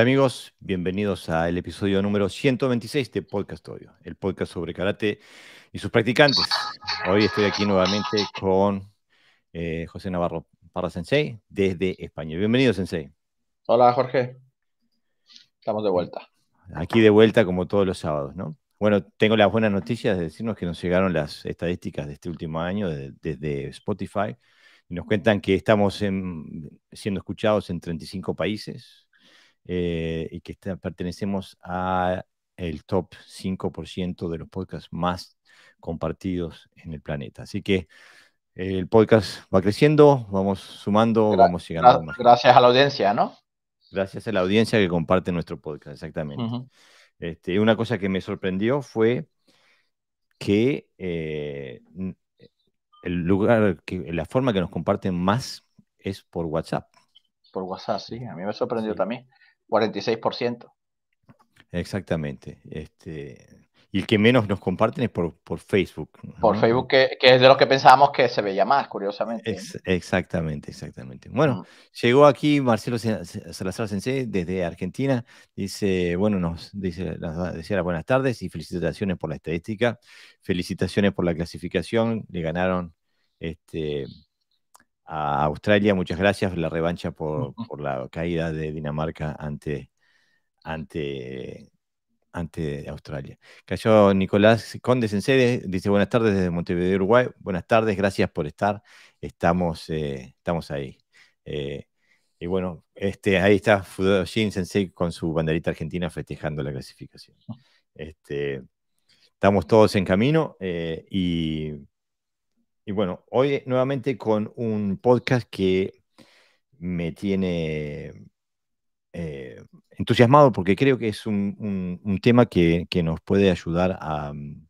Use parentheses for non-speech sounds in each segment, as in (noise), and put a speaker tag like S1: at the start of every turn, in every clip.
S1: amigos, bienvenidos al episodio número 126 de Podcast Odio, el podcast sobre karate y sus practicantes. Hoy estoy aquí nuevamente con eh, José Navarro Parra Sensei desde España. Bienvenido Sensei. Hola Jorge, estamos de vuelta. Aquí de vuelta como todos los sábados, ¿no? Bueno, tengo las buenas noticias de decirnos que nos llegaron las estadísticas de este último año desde Spotify y nos cuentan que estamos siendo escuchados en 35 países eh, y que pertenecemos a el top 5% de los podcasts más compartidos en el planeta. Así que eh, el podcast va creciendo, vamos sumando, vamos llegando. más gracias a la audiencia, ¿no? Gracias a la audiencia que comparte nuestro podcast, exactamente. este, una cosa que me sorprendió fue que eh, el lugar, que, la forma que nos comparten más es por WhatsApp.
S2: Por WhatsApp, sí, a mí me sorprendió también. 46%.
S1: Exactamente. Este, y el que menos nos comparten es por, por Facebook. Por Facebook,
S2: que, es de los que pensábamos que se veía más, curiosamente.
S1: exactamente, exactamente. Bueno, mm. llegó aquí Marcelo Salazar Sensei desde Argentina. Dice, bueno, nos dice nos decía las buenas tardes y felicitaciones por la estadística. Felicitaciones por la clasificación. Le ganaron este, a Australia. Muchas gracias. La revancha por, por la caída de Dinamarca ante, ante, ante Australia. Cayó Nicolás Conde Sensei, Dice buenas tardes desde Montevideo, Uruguay. Buenas tardes, gracias por estar. Estamos, eh, estamos ahí. Eh, y bueno, este, ahí está Fudoshin Sensei con su banderita argentina festejando la clasificación. Este, estamos todos en camino eh, y y bueno, hoy nuevamente con un podcast que me tiene eh, entusiasmado porque creo que es un, tema que, nos puede ayudar a, mm,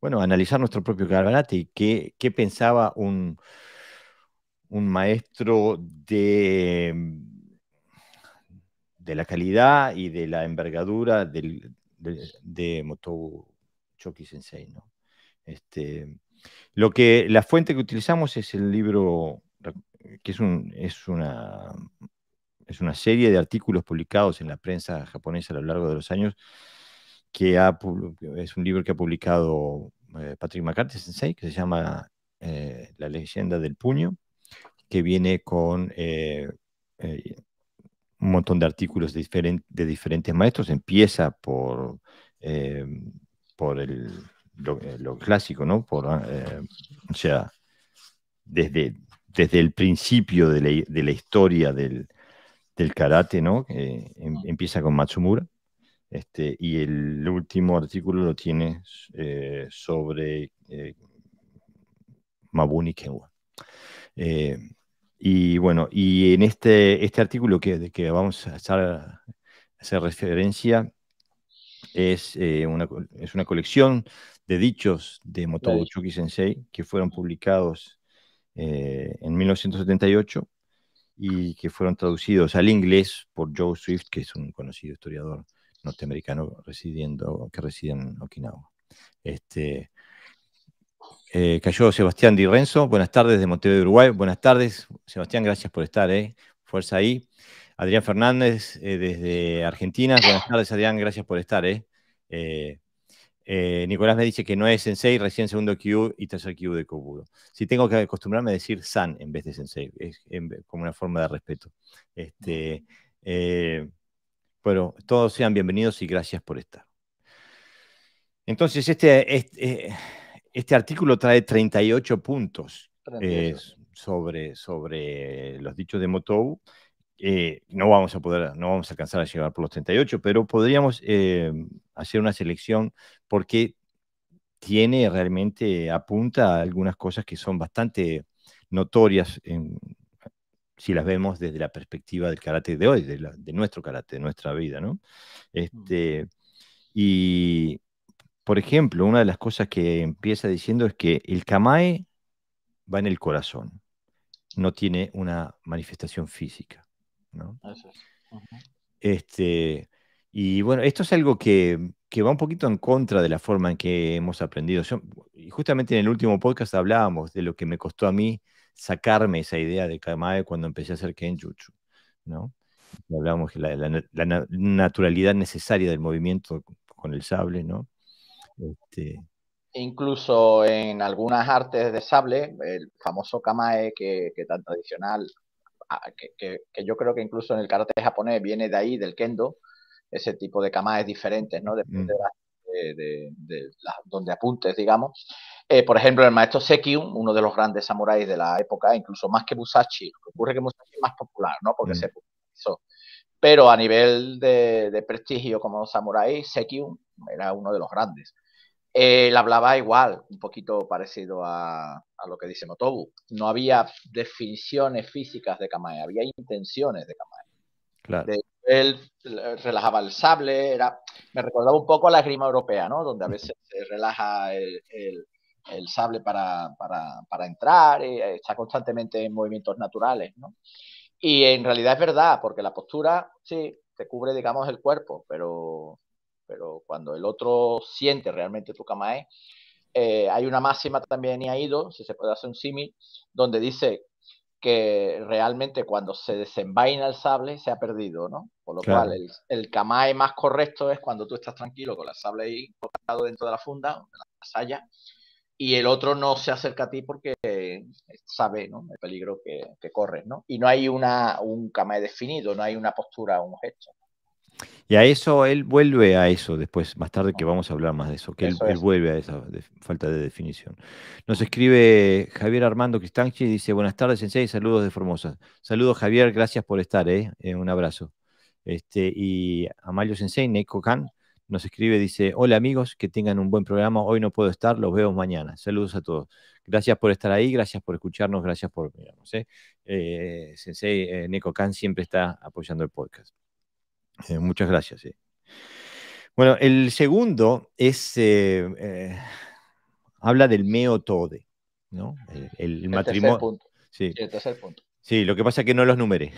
S1: bueno, analizar nuestro propio cargarate. y qué, pensaba un, un maestro de, mm, de la calidad y de la envergadura de, de Motobu Choki Sensei, Este, lo que, la fuente que utilizamos es el libro, que es, es, una, es una serie de artículos publicados en la prensa japonesa a lo largo de los años, que es un libro que ha publicado eh, Patrick McCarthy Sensei, que se llama eh, La leyenda del puño, que viene con eh, un montón de artículos de, de diferentes maestros. Empieza por, por el eh, lo, clásico, ¿no? Por, eh, o sea, desde, desde el principio de la, historia del, del, karate, ¿no? Em, empieza con Matsumura. Este, y el último artículo lo tiene eh, sobre Mabuni Kenwa. y bueno, y en este, este artículo que, que vamos a hacer referencia es, una, es una colección de dichos de Motobuchuki Sensei que fueron publicados eh, en 1978 y que fueron traducidos al inglés por Joe Swift, que es un conocido historiador norteamericano residiendo, que reside en Okinawa. Este, eh, cayó Sebastián Di Renzo, buenas tardes de Montevideo, Uruguay. Buenas tardes, Sebastián, gracias por estar, eh. fuerza ahí. Adrián Fernández desde Argentina, buenas tardes Adrián, gracias por estar. Eh. Eh, Nicolás me dice que no es sensei, recién segundo Q y tercer Q de Kobudo. Si tengo que acostumbrarme a decir san en vez de sensei, es em, como una forma de respeto. Este, eh, bueno, todos sean bienvenidos y gracias por estar. Entonces, este, eh, este, artículo trae 38 puntos sobre, sobre los dichos de Motou eh, no vamos a poder, no vamos a alcanzar a llegar por los 38, pero podríamos eh, hacer una selección porque tiene realmente, apunta a algunas cosas que son bastante notorias si las vemos desde la perspectiva del karate de hoy, de, nuestro karate, de nuestra vida, ¿no? Mm. Este, y, por ejemplo, una de las cosas que empieza diciendo es que el kamae va en el corazón, no tiene una manifestación física este, y bueno, esto es algo que, va un poquito en contra de la forma en que hemos aprendido. justamente en el último podcast hablábamos de lo que me costó a mí sacarme esa idea de Kamae cuando empecé a hacer Kenjutsu, ¿no? hablábamos de la, naturalidad necesaria del movimiento con el sable, ¿no? Este,
S2: e incluso en algunas artes de sable, el famoso kamae que, que tan tradicional que, yo creo que incluso en el karate japonés viene de ahí, del kendo, ese tipo de kamaes diferentes, ¿no? Depende mm. de, donde apuntes, digamos. Eh, por ejemplo, el maestro Sekiyun, uno de los grandes samuráis de la época, incluso más que Musashi, que ocurre que Musashi es más popular, ¿no? Porque mm. se popularizó. Pero a nivel de, de prestigio como samurái, Sekiyun era uno de los grandes él eh, hablaba igual, un poquito parecido a, lo que dice Motobu. No había definiciones físicas de Kamae, había intenciones de
S1: Kamae.
S2: él relajaba el sable, era, me recordaba un poco a la grima europea, ¿no? Donde a veces se relaja el, sable para, entrar, eh, está constantemente en movimientos naturales, Y en realidad es verdad, porque la postura, sí, te cubre, digamos, el cuerpo, pero pero cuando el otro siente realmente tu kamae, eh, hay una máxima también y ha ido, si se puede hacer un símil, donde dice que realmente cuando se desenvaina el sable se ha perdido, ¿no? Por lo cual el, kamae más correcto es cuando tú estás tranquilo con la sable ahí colocado dentro de la funda, de la saya, y el otro no se acerca a ti porque sabe ¿no? el peligro que, que corres, ¿no? Y no hay una, un kamae definido, no hay una postura, un gesto.
S1: Y a eso, él vuelve a eso después, más tarde que vamos a hablar más de eso, que él, vuelve a esa falta de definición. Nos escribe Javier Armando Cristanchi, dice, buenas tardes, Sensei, saludos de Formosa. Saludos, Javier, gracias por estar, eh, ¿eh? un abrazo. Este, y Amalio Sensei, Neko Khan, nos escribe, dice, hola amigos, que tengan un buen programa, hoy no puedo estar, los veo mañana. Saludos a todos. Gracias por estar ahí, gracias por escucharnos, gracias por mirarnos. ¿eh? eh Sensei eh, Neko Khan siempre está apoyando el podcast. Eh, muchas gracias. Eh. Bueno, el segundo es, eh, habla del meotode ¿no? El, matrimonio. Sí. el tercer punto. Sí, lo que pasa es que no los numeré.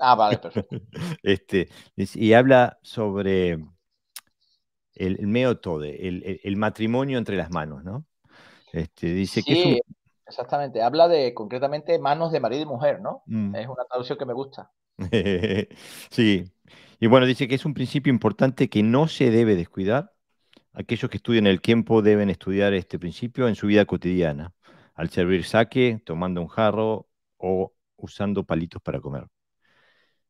S1: Ah, vale, perfecto. (laughs) este, y habla sobre el, meotode el, matrimonio entre las manos, ¿no? Este, dice sí, que...
S2: Exactamente, habla de concretamente manos de marido y mujer, ¿no? Mm. Es una traducción que me gusta.
S1: (laughs) sí, y bueno, dice que es un principio importante que no se debe descuidar. Aquellos que estudian el tiempo deben estudiar este principio en su vida cotidiana, al servir saque, tomando un jarro o usando palitos para comer.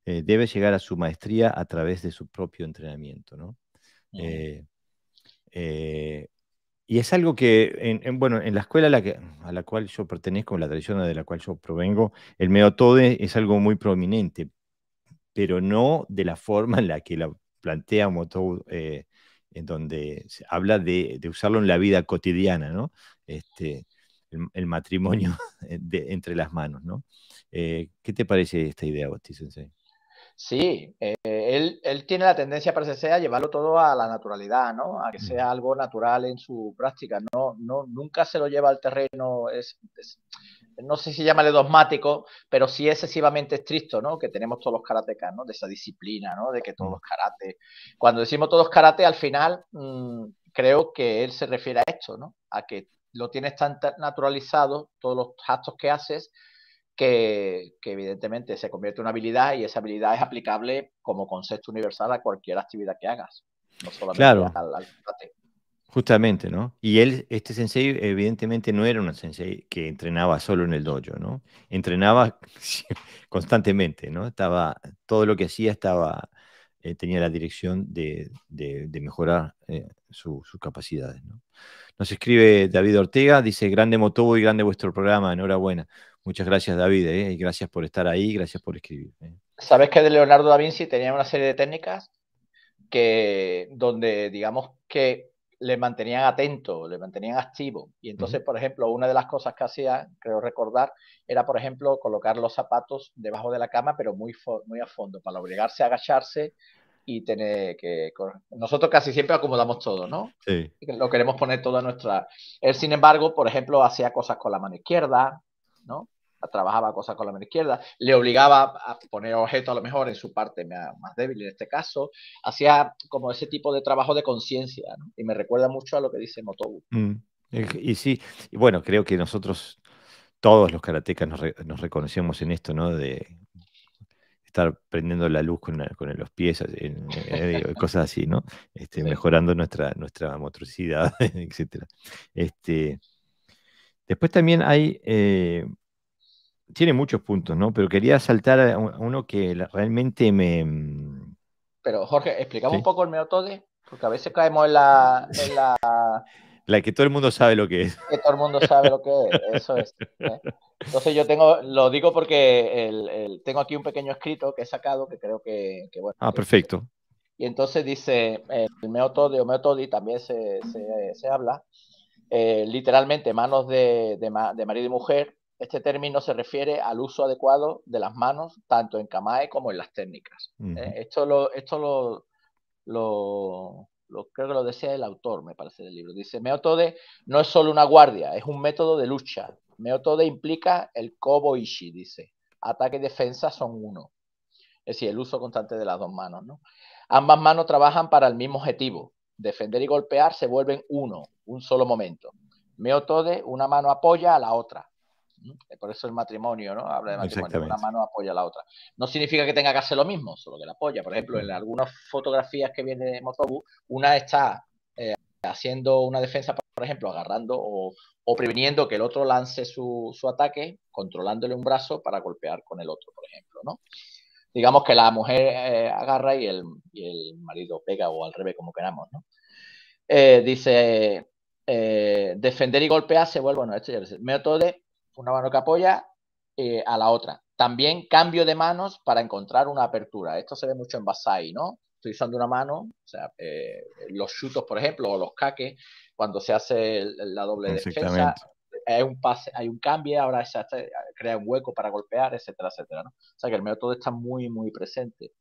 S1: Eh, debe llegar a su maestría a través de su propio entrenamiento, eh, eh, y es algo que, bueno, en la escuela a la, que, cual yo pertenezco, en la tradición de la cual yo provengo, el meotode es algo muy prominente pero no de la forma en la que la plantea Motou, eh, en donde se habla de, usarlo en la vida cotidiana, ¿no? Este, el, matrimonio (laughs) entre las manos, ¿no? Eh, ¿Qué te parece esta idea, Bautista?
S2: Sí, eh, él, tiene la tendencia, parece ser, a llevarlo todo a la naturalidad, A que mm. sea algo natural en su práctica. No, no, nunca se lo lleva al terreno no sé si llamarle dogmático, pero sí excesivamente estricto, ¿no? Que tenemos todos los karatecas ¿no? De esa disciplina, ¿no? De que todos los karate. Cuando decimos todos karate, al final mm, creo que él se refiere a esto, ¿no? A que lo tienes tan naturalizado, todos los actos que haces, que, evidentemente se convierte en una habilidad y esa habilidad es aplicable como concepto universal a cualquier actividad que hagas. No solamente al karate.
S1: Justamente, ¿no? Y él, este sensei, evidentemente no era un sensei que entrenaba solo en el dojo, ¿no? Entrenaba (laughs) constantemente, ¿no? Estaba, todo lo que hacía estaba, eh, tenía la dirección de, mejorar eh, sus capacidades, ¿no? Nos escribe David Ortega, dice, grande Motobo y grande vuestro programa, enhorabuena. Muchas gracias David, ¿eh? y gracias por estar ahí, gracias por escribir. Eh".
S2: ¿Sabes que de Leonardo da Vinci tenía una serie de técnicas que, donde digamos que le mantenían atento, le mantenían activo. Y entonces, por ejemplo, una de las cosas que hacía, creo recordar, era, por ejemplo, colocar los zapatos debajo de la cama, pero muy, muy a fondo, para obligarse a agacharse y tener que... Nosotros casi siempre acomodamos todo, ¿no? Sí. Lo queremos poner todo a nuestra... Él, sin embargo, por ejemplo, hacía cosas con la mano izquierda, ¿no? trabajaba cosas con la mano izquierda, le obligaba a poner objetos a lo mejor en su parte más débil en este caso, hacía como ese tipo de trabajo de conciencia, y me recuerda mucho a lo que dice Motobu.
S1: Mm. y, sí, y bueno, creo que nosotros, todos los karatecas nos, reconocemos en esto, ¿no? De estar prendiendo la luz con, los pies, en, cosas así, ¿no? Este, Mejorando nuestra, nuestra motricidad, (laughs) etc. Este, después también hay... Eh, tiene muchos puntos, ¿no? Pero quería saltar a uno que realmente me... Mm,
S2: Pero Jorge, explicamos un poco el meotodi? porque a veces caemos en la, (laughs)
S1: la... que todo el mundo sabe lo que es.
S2: Que todo el mundo sabe lo que es, eso es. ¿eh? Entonces yo tengo, lo digo porque el, tengo aquí un pequeño escrito que he sacado que creo que, Ah, perfecto. Y entonces dice, el meotodi o meotodi también se, se, se habla, eh, literalmente manos de, de, de marido y mujer, este término se refiere al uso adecuado de las manos, tanto en Kamae como en las técnicas. ¿eh? Esto, lo, esto lo, lo, creo que lo desea el autor, me parece, del libro. Dice, Meotode no es solo una guardia, es un método de lucha. Meotode implica el Kobo Koboishi, dice. Ataque y defensa son uno. Es decir, el uso constante de las dos manos. Ambas manos trabajan para el mismo objetivo. Defender y golpear se vuelven uno, un solo momento. Meotode, una mano apoya a la otra por eso el matrimonio, ¿no? Habla de matrimonio, una mano apoya a la otra. No significa que tenga que hacer lo mismo, solo que la apoya. Por ejemplo, en algunas fotografías que viene de Motobu, una está eh, haciendo una defensa, por ejemplo, agarrando o, o previniendo que el otro lance su, ataque, controlándole un brazo para golpear con el otro, por ejemplo, ¿no? Digamos que la mujer eh, agarra y el, marido pega o al revés, como queramos, ¿no? Eh, dice, defender y golpear se vuelve, bueno, esto ya lo método de una mano que apoya eh, a la otra. También cambio de manos para encontrar una apertura. Esto se ve mucho en Basai, ¿no? Estoy usando una mano, o sea, eh, los chutos, por ejemplo, o los caques, cuando se hace la doble defensa, hay un pase, hay un cambio, ahora se crea un hueco para golpear, etcétera, etcétera. O sea que el método está muy, muy presente.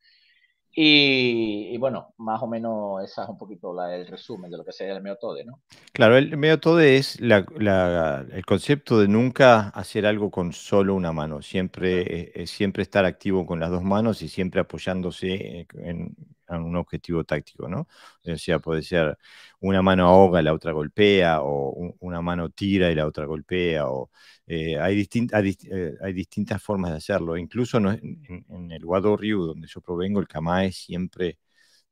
S2: Y, bueno, más o menos esa es un poquito el resumen de lo que sería el meotode, ¿no?
S1: Claro, el meotode es el concepto de nunca hacer algo con solo una mano, siempre, eh, eh, siempre estar activo con las dos manos y siempre apoyándose eh, en, un objetivo táctico, ¿no? O sea, puede ser una mano ahoga y la otra golpea, o una mano tira y la otra golpea, o eh, hay, eh, hay, distintas formas de hacerlo. Incluso en, el guado donde yo provengo, el Kamae siempre,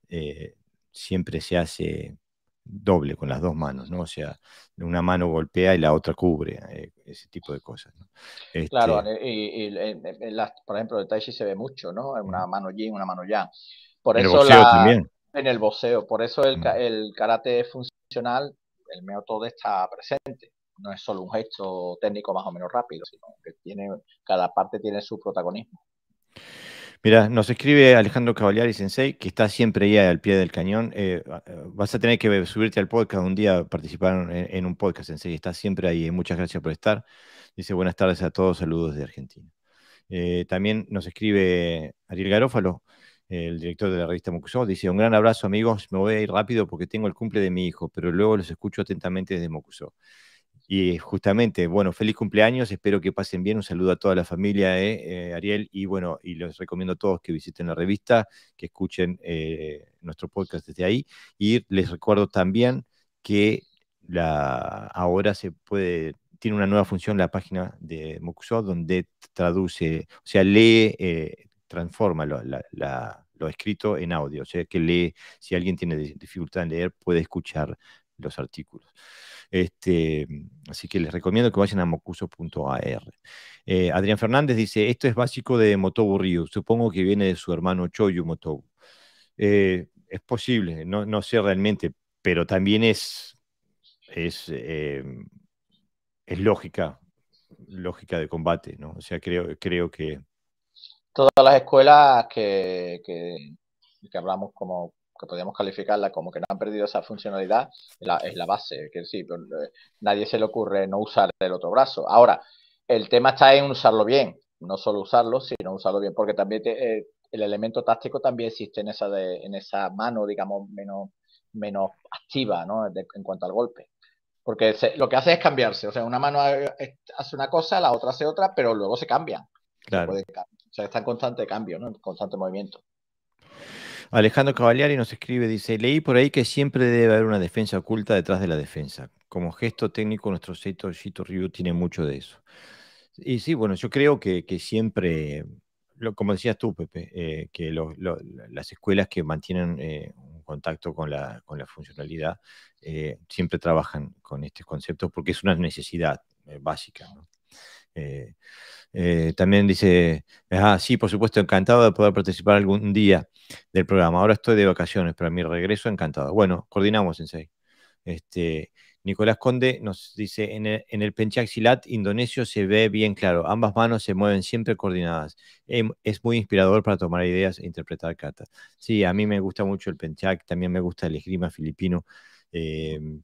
S1: eh, siempre se hace doble con las dos manos, ¿no? O sea, una mano golpea y la otra cubre, ese tipo de cosas. Claro,
S2: este y, por ejemplo, el tai se ve mucho, ¿no? Una mano yin, una mano yang en el la, también. En el boxeo, por eso el, mm. el karate funcional, el método está presente. No es solo un gesto técnico más o menos rápido, sino que tiene, cada parte tiene su protagonismo.
S1: Mira, nos escribe Alejandro y Sensei, que está siempre ahí al pie del cañón. Eh, vas a tener que subirte al podcast un día, participar en, un podcast, Sensei. Está siempre ahí. Muchas gracias por estar. Dice buenas tardes a todos, saludos de Argentina. Eh, también nos escribe Ariel Garófalo el director de la revista Mocuso dice, un gran abrazo amigos, me voy a ir rápido porque tengo el cumple de mi hijo, pero luego los escucho atentamente desde Mocuso. Y justamente, bueno, feliz cumpleaños, espero que pasen bien, un saludo a toda la familia, eh, eh, Ariel, y bueno, y les recomiendo a todos que visiten la revista, que escuchen eh, nuestro podcast desde ahí, y les recuerdo también que la, ahora se puede, tiene una nueva función la página de Mocuso, donde traduce, o sea, lee transforma lo, escrito en audio, o sea que lee, si alguien tiene dificultad en leer, puede escuchar los artículos. Este, así que les recomiendo que vayan a mocuso.ar. Eh, Adrián Fernández dice, esto es básico de Motobu Ryu, supongo que viene de su hermano Choyu Motobu. Eh, es posible, no, sé realmente, pero también es, es, em, es lógica, lógica de combate, ¿no? O sea, creo, creo que
S2: todas las escuelas que, que, hablamos como que podríamos calificarla como que no han perdido esa funcionalidad, es la, base, que sí, eh, nadie se le ocurre no usar el otro brazo. Ahora, el tema está en usarlo bien, no solo usarlo, sino usarlo bien, porque también eh, el elemento táctico también existe en esa, en esa mano, digamos, menos, menos activa ¿no? en cuanto al golpe. Porque lo que hace es cambiarse, o sea, una mano hace una cosa, la otra hace otra, pero luego se cambian. Claro. O sea, está en constante cambio, ¿no? En constante movimiento.
S1: Alejandro Cavaliari nos escribe, dice, leí por ahí que siempre debe haber una defensa oculta detrás de la defensa. Como gesto técnico, nuestro sector Shito Ryu tiene mucho de eso. Y sí, bueno, yo creo que, siempre, lo, como decías tú, Pepe, eh, que las escuelas que mantienen eh, un contacto con la, funcionalidad eh, siempre trabajan con estos conceptos porque es una necesidad básica. ¿no? Eh, también dice, ah, sí, por supuesto, encantado de poder participar algún día del programa. Ahora estoy de vacaciones, pero a mi regreso encantado. Bueno, coordinamos, en Este, Nicolás Conde nos dice, en el, Penchak Silat indonesio se ve bien claro, ambas manos se mueven siempre coordinadas. Em, es muy inspirador para tomar ideas e interpretar cartas. Sí, a mí me gusta mucho el Penchak, también me gusta el esgrima filipino. Em,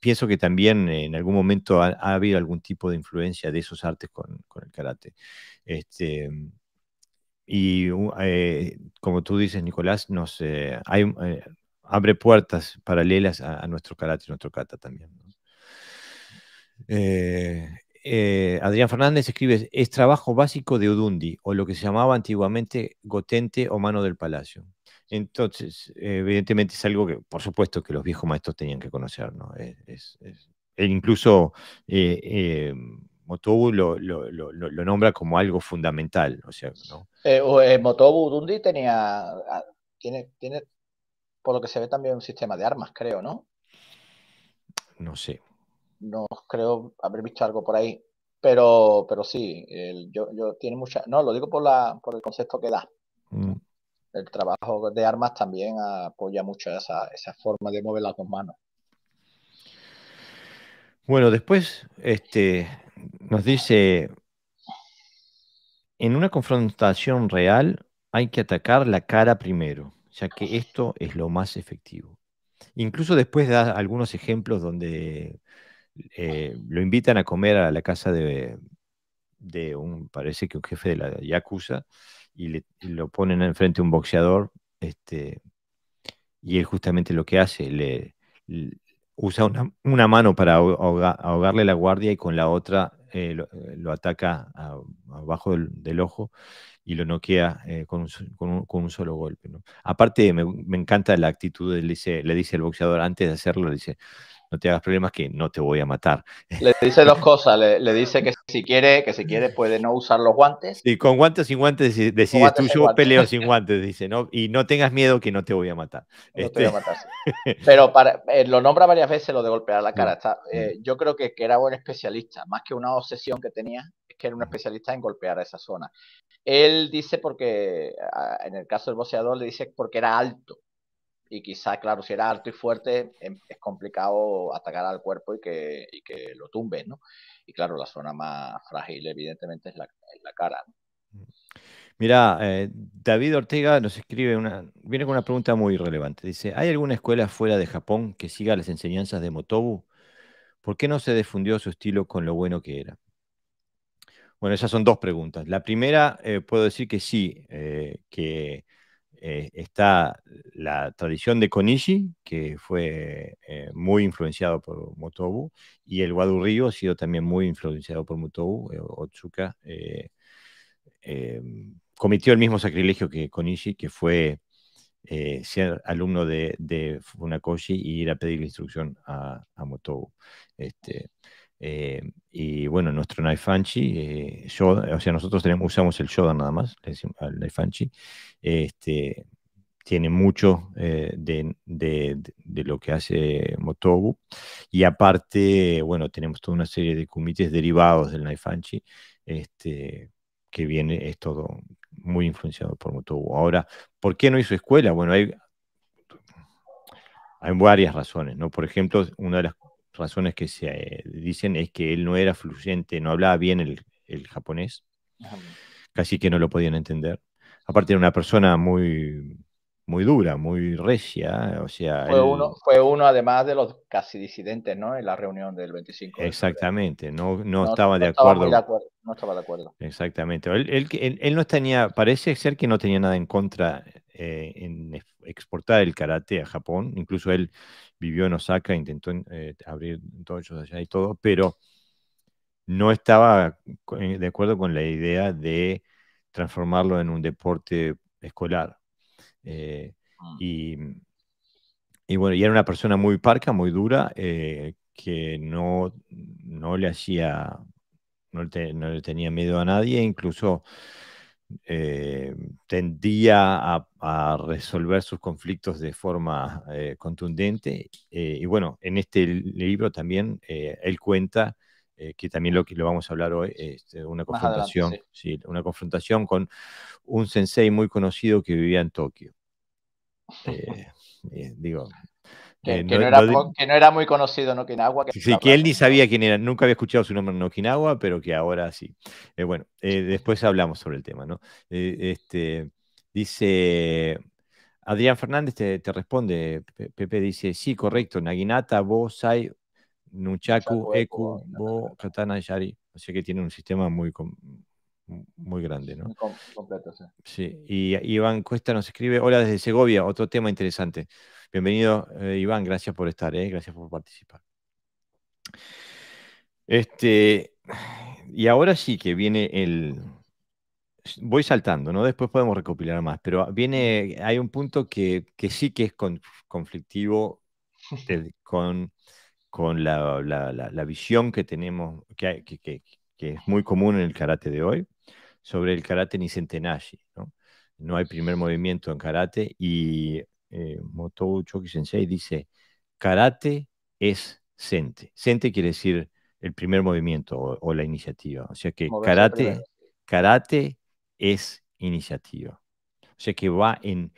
S1: pienso que también eh, en algún momento ha, habido algún tipo de influencia de esos artes con, el karate. Este, y eh, como tú dices, Nicolás, eh, abre puertas paralelas a, nuestro karate, y nuestro kata también. Adrián Fernández escribe, es trabajo básico de Udundi, o lo que se llamaba antiguamente gotente o mano del palacio. Entonces, evidentemente es algo que, por supuesto, que los viejos maestros tenían que conocer, ¿no? incluso Motobu lo, nombra como algo fundamental, o sea, ¿no?
S2: Eh, eh, Motobu Dundi tenía, tiene, tiene, por lo que se ve también un sistema de armas, creo, ¿no? No sé. No creo haber visto algo por ahí, pero, pero sí, el, yo, yo tiene mucha, no, lo digo por la, por el concepto que da. Mm el trabajo de armas también apoya mucho esa, esa forma de mover las dos manos.
S1: Bueno, después este, nos dice, en una confrontación real hay que atacar la cara primero, ya que esto es lo más efectivo. Incluso después da algunos ejemplos donde eh, lo invitan a comer a la casa de, de un, parece que un jefe de la Yakuza, y, lo ponen enfrente a un boxeador, este, y él justamente lo que hace, le, usa una, mano para ahogarle la guardia y con la otra eh, lo, ataca abajo del, ojo y lo noquea eh, con, un, solo golpe. Aparte, me, me, encanta la actitud, le dice, le dice el boxeador antes de hacerlo, le dice, no te hagas problemas que no te voy a matar. Le dice
S2: dos (laughs) cosas, le, dice que si quiere, que si quiere puede no usar los guantes.
S1: Y con guantes sin guantes decides tú, yo sin (laughs) guantes, dice, ¿no? Y no tengas miedo que no te voy a matar. No te este voy a matar, (laughs)
S2: Pero para, eh, lo nombra varias veces lo de golpear la cara. Eh, yo creo que, que era buen especialista, más que una obsesión que tenía, es que era un especialista en golpear a esa zona. Él dice porque, en el caso del boceador, le dice porque era alto y quizá, claro, si era alto y fuerte, em, es complicado atacar al cuerpo y que, que lo tumbe, ¿no? Y claro, la zona más frágil, evidentemente, es la, cara. Mm.
S1: Mira, eh, David Ortega nos escribe una, viene con una pregunta muy relevante. Dice, ¿hay alguna escuela fuera de Japón que siga las enseñanzas de Motobu? ¿Por qué no se difundió su estilo con lo bueno que era? Bueno, esas son dos preguntas. La primera, eh, puedo decir que sí, eh, que eh, está la tradición de Konishi, que fue eh, muy influenciado por Motobu, y el Wadu ha sido también muy influenciado por Motobu. Eh, Otsuka cometió el mismo sacrilegio que Konishi, que fue ser alumno de, Funakoshi y ir a pedir la instrucción a, Motobu. Este, bueno, nuestro Naifanchi, eh, o sea, nosotros tenemos, usamos el Shodan nada más, le decimos al Naifanchi, este, tiene mucho eh, de, lo que hace Motobu. Y aparte, bueno, tenemos toda una serie de comités derivados del Naifanchi, este, que viene, es todo muy influenciado por Motobu. Ahora, ¿por qué no hizo escuela? Bueno, hay, hay varias razones, ¿no? Por ejemplo, una de las razones que se eh, dicen es que él no era fluyente, no hablaba bien el, japonés, casi que no lo podían entender. Aparte era una persona muy, muy dura, muy recia, o sea... Fue, uno,
S2: fue uno además de los casi disidentes, ¿no? En la reunión del 25.
S1: Exactamente, no, no, estaba, de, acuerdo. acuerdo.
S2: No estaba de acuerdo.
S1: Exactamente, él, él, no tenía, parece ser que no tenía nada en contra eh, en exportar el karate a Japón. Incluso él vivió en Osaka, intentó eh, abrir abrir dojos allá y todo, pero no estaba eh, de acuerdo con la idea de transformarlo en un deporte escolar. Ah. y, bueno, y era una persona muy parca, muy dura, que no, no le hacía, no, no, le tenía miedo a nadie, incluso eh, tendía a, resolver sus conflictos de forma eh, contundente. Eh, y bueno, en este libro también él cuenta, que también lo que lo vamos a hablar hoy, es este, una confrontación, una confrontación con un sensei muy conocido que vivía en Tokio. (laughs) digo, eh, que, no,
S2: era, muy conocido Okinawa. Que, sí,
S1: que él ni sabía quién era, nunca había escuchado su nombre en Okinawa, pero que ahora sí. Eh, bueno, eh, después hablamos sobre el tema, ¿no? este, dice Adrián Fernández, te, responde, Pepe dice, sí, correcto, Naginata, Bo, Sai, nuchaku Eku, Bo, Katana, Yari. O sea que tiene un sistema muy, muy grande, ¿no? Completo, sí. Y Iván Cuesta nos escribe, hola desde Segovia, otro tema interesante. Bienvenido, eh, Iván, gracias por estar, eh, gracias por participar. Este, y ahora sí que viene el. Voy saltando, ¿no? Después podemos recopilar más, pero viene, hay un punto que, que sí que es conflictivo con, con la, la, visión que tenemos, que, que, que, es muy común en el karate de hoy, sobre el karate Nisentenashi, ¿no? No hay primer movimiento en karate y eh, Motou Choki Sensei dice, karate es sente. Sente quiere decir el primer movimiento o, la iniciativa. O sea que karate, karate es iniciativa. O sea que va en,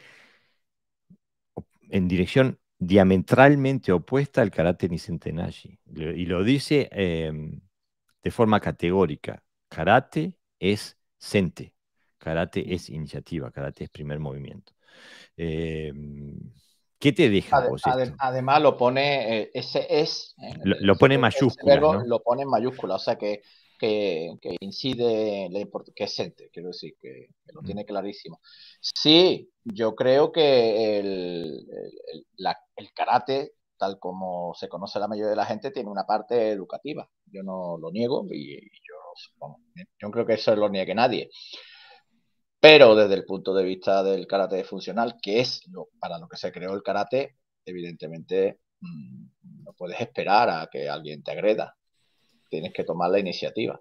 S1: en dirección diametralmente opuesta al karate Nisentenashi. Y lo dice em, de forma categórica. Karate es sente. Karate es iniciativa, karate es primer movimiento. Eh, ¿Qué te deja?
S2: además lo pone, eh, ese es...
S1: Eh, lo, pone en mayúscula.
S2: Lo pone en mayúscula, o sea que, que, que incide, la que es ente, quiero decir, que, lo mm. tiene clarísimo. Sí, yo creo que el, el, karate tal como se conoce la mayoría de la gente, tiene una parte educativa. Yo no lo niego y, yo, yo creo que eso lo niegue nadie. Pero desde el punto de vista del karate funcional, que es para lo que se creó el karate, evidentemente mm, no puedes esperar a que alguien te agreda. Tienes que tomar la iniciativa.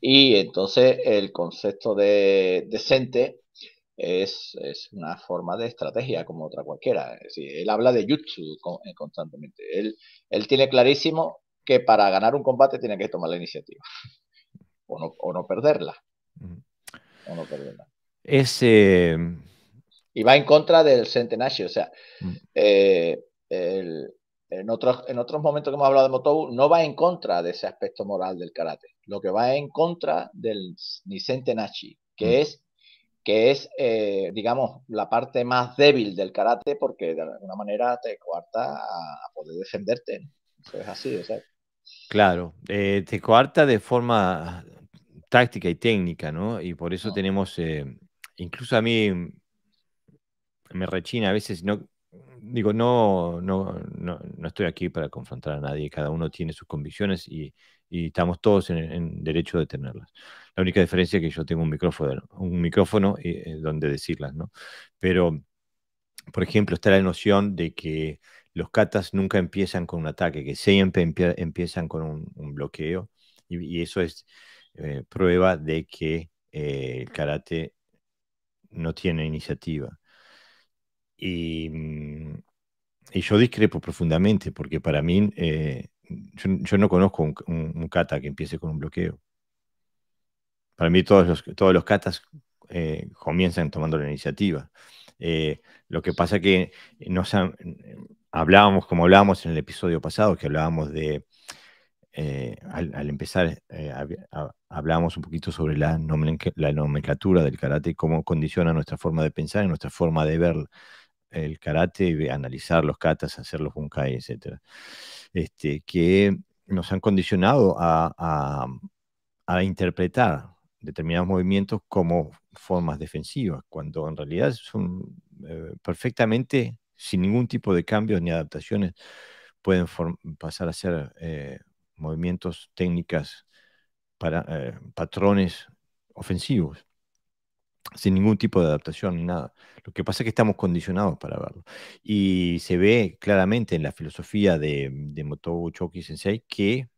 S2: Y entonces el concepto de decente es, una forma de estrategia como otra cualquiera. él habla de jutsu eh, constantemente. Él, tiene clarísimo que para ganar un combate tiene que tomar la iniciativa (laughs) o no, perderla no
S1: eh,
S2: Y va en contra del sentenashi O sea, mm. eh, en, otros, en otros momentos que hemos hablado de Motobu, no va en contra de ese aspecto moral del karate. Lo que va en contra del ni que mm. es que es, eh, digamos, la parte más débil del karate porque de alguna manera te coarta a poder defenderte. Eso es así, o
S1: Claro, te coarta de forma táctica y técnica, ¿no? Y por eso ah, tenemos, eh, incluso a mí me rechina a veces, no, digo, no, no, no, estoy aquí para confrontar a nadie, cada uno tiene sus convicciones y, y estamos todos en, derecho de tenerlas. La única diferencia es que yo tengo un micrófono, un micrófono eh, donde decirlas, ¿no? Pero, por ejemplo, está la noción de que los catas nunca empiezan con un ataque, que siempre empiezan con un, bloqueo y, eso es eh, prueba de que eh, el karate no tiene iniciativa. Mm, y, yo discrepo profundamente, porque para mí, eh, yo, no conozco un, kata que empiece con un bloqueo. Para mí todos los, todos los katas comienzan tomando la iniciativa. lo que pasa que no hablábamos, como hablábamos en el episodio pasado, que hablábamos de eh, al, empezar eh, hablábamos un poquito sobre la, nomenclatura del karate y cómo condiciona nuestra forma de pensar nuestra forma de ver el karate, analizar los katas, hacer los bunkai, etc. Este, que nos han condicionado a, interpretar determinados movimientos como formas defensivas, cuando en realidad son eh, perfectamente, sin ningún tipo de cambios ni adaptaciones, pueden pasar a ser movimientos, técnicas, para, eh, patrones ofensivos, sin ningún tipo de adaptación ni nada. Lo que pasa es que estamos condicionados para verlo. Y se ve claramente en la filosofía de, de Motobu Choki Sensei que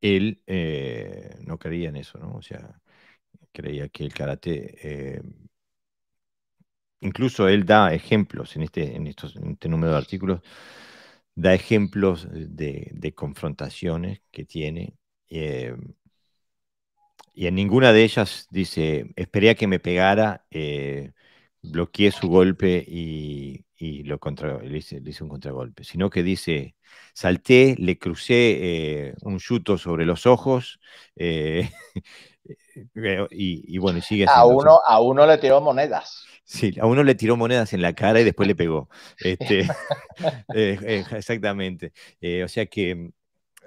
S1: él eh, no creía en eso, ¿no? O sea, creía que el karate... Eh, incluso él da ejemplos en este, en, en este número de artículos da ejemplos de, confrontaciones que tiene. Em, y en ninguna de ellas dice, esperé a que me pegara, eh, bloqueé su golpe y, lo contra, le, hice, un contragolpe, sino que dice, salté, le crucé eh, un yuto sobre los ojos, eh, (laughs) Eh, y, bueno, a uno,
S2: a uno le tiró monedas.
S1: Sí, a uno le tiró monedas en la cara y después le pegó. (laughs) Este, (laughs) eh, eh, exactamente. o sea que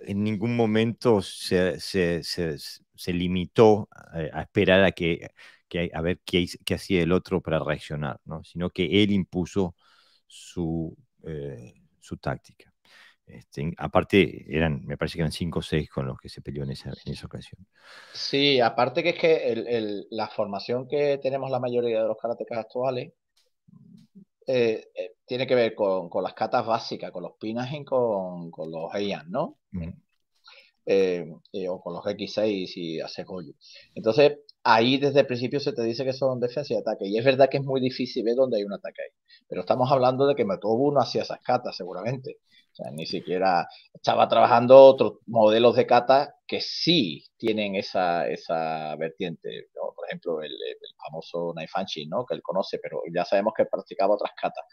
S1: en ningún momento se, limitó a, esperar a que, a ver qué, qué, hacía el otro para reaccionar, sino que él impuso su táctica. Este, aparte, eran, me parece que eran 5 o 6 con los que se peleó en esa, en esa ocasión.
S2: Sí, aparte que es que la formación que tenemos la mayoría de los karatecas actuales eh, eh, tiene que ver con, las catas básicas, con los Pinagen, con, con los Heian, ¿no? Eh, o con los X6 y hace goyo Entonces, ahí desde el principio se te dice que son defensa y ataque. Y es verdad que es muy difícil ver dónde hay un ataque ahí. Pero estamos hablando de que mató uno hacia esas catas, seguramente. O sea, ni siquiera estaba trabajando otros modelos de cata que sí tienen esa, esa vertiente. Por ejemplo, el, el famoso Naifanchi, ¿no? que él conoce, pero ya sabemos que practicaba otras catas.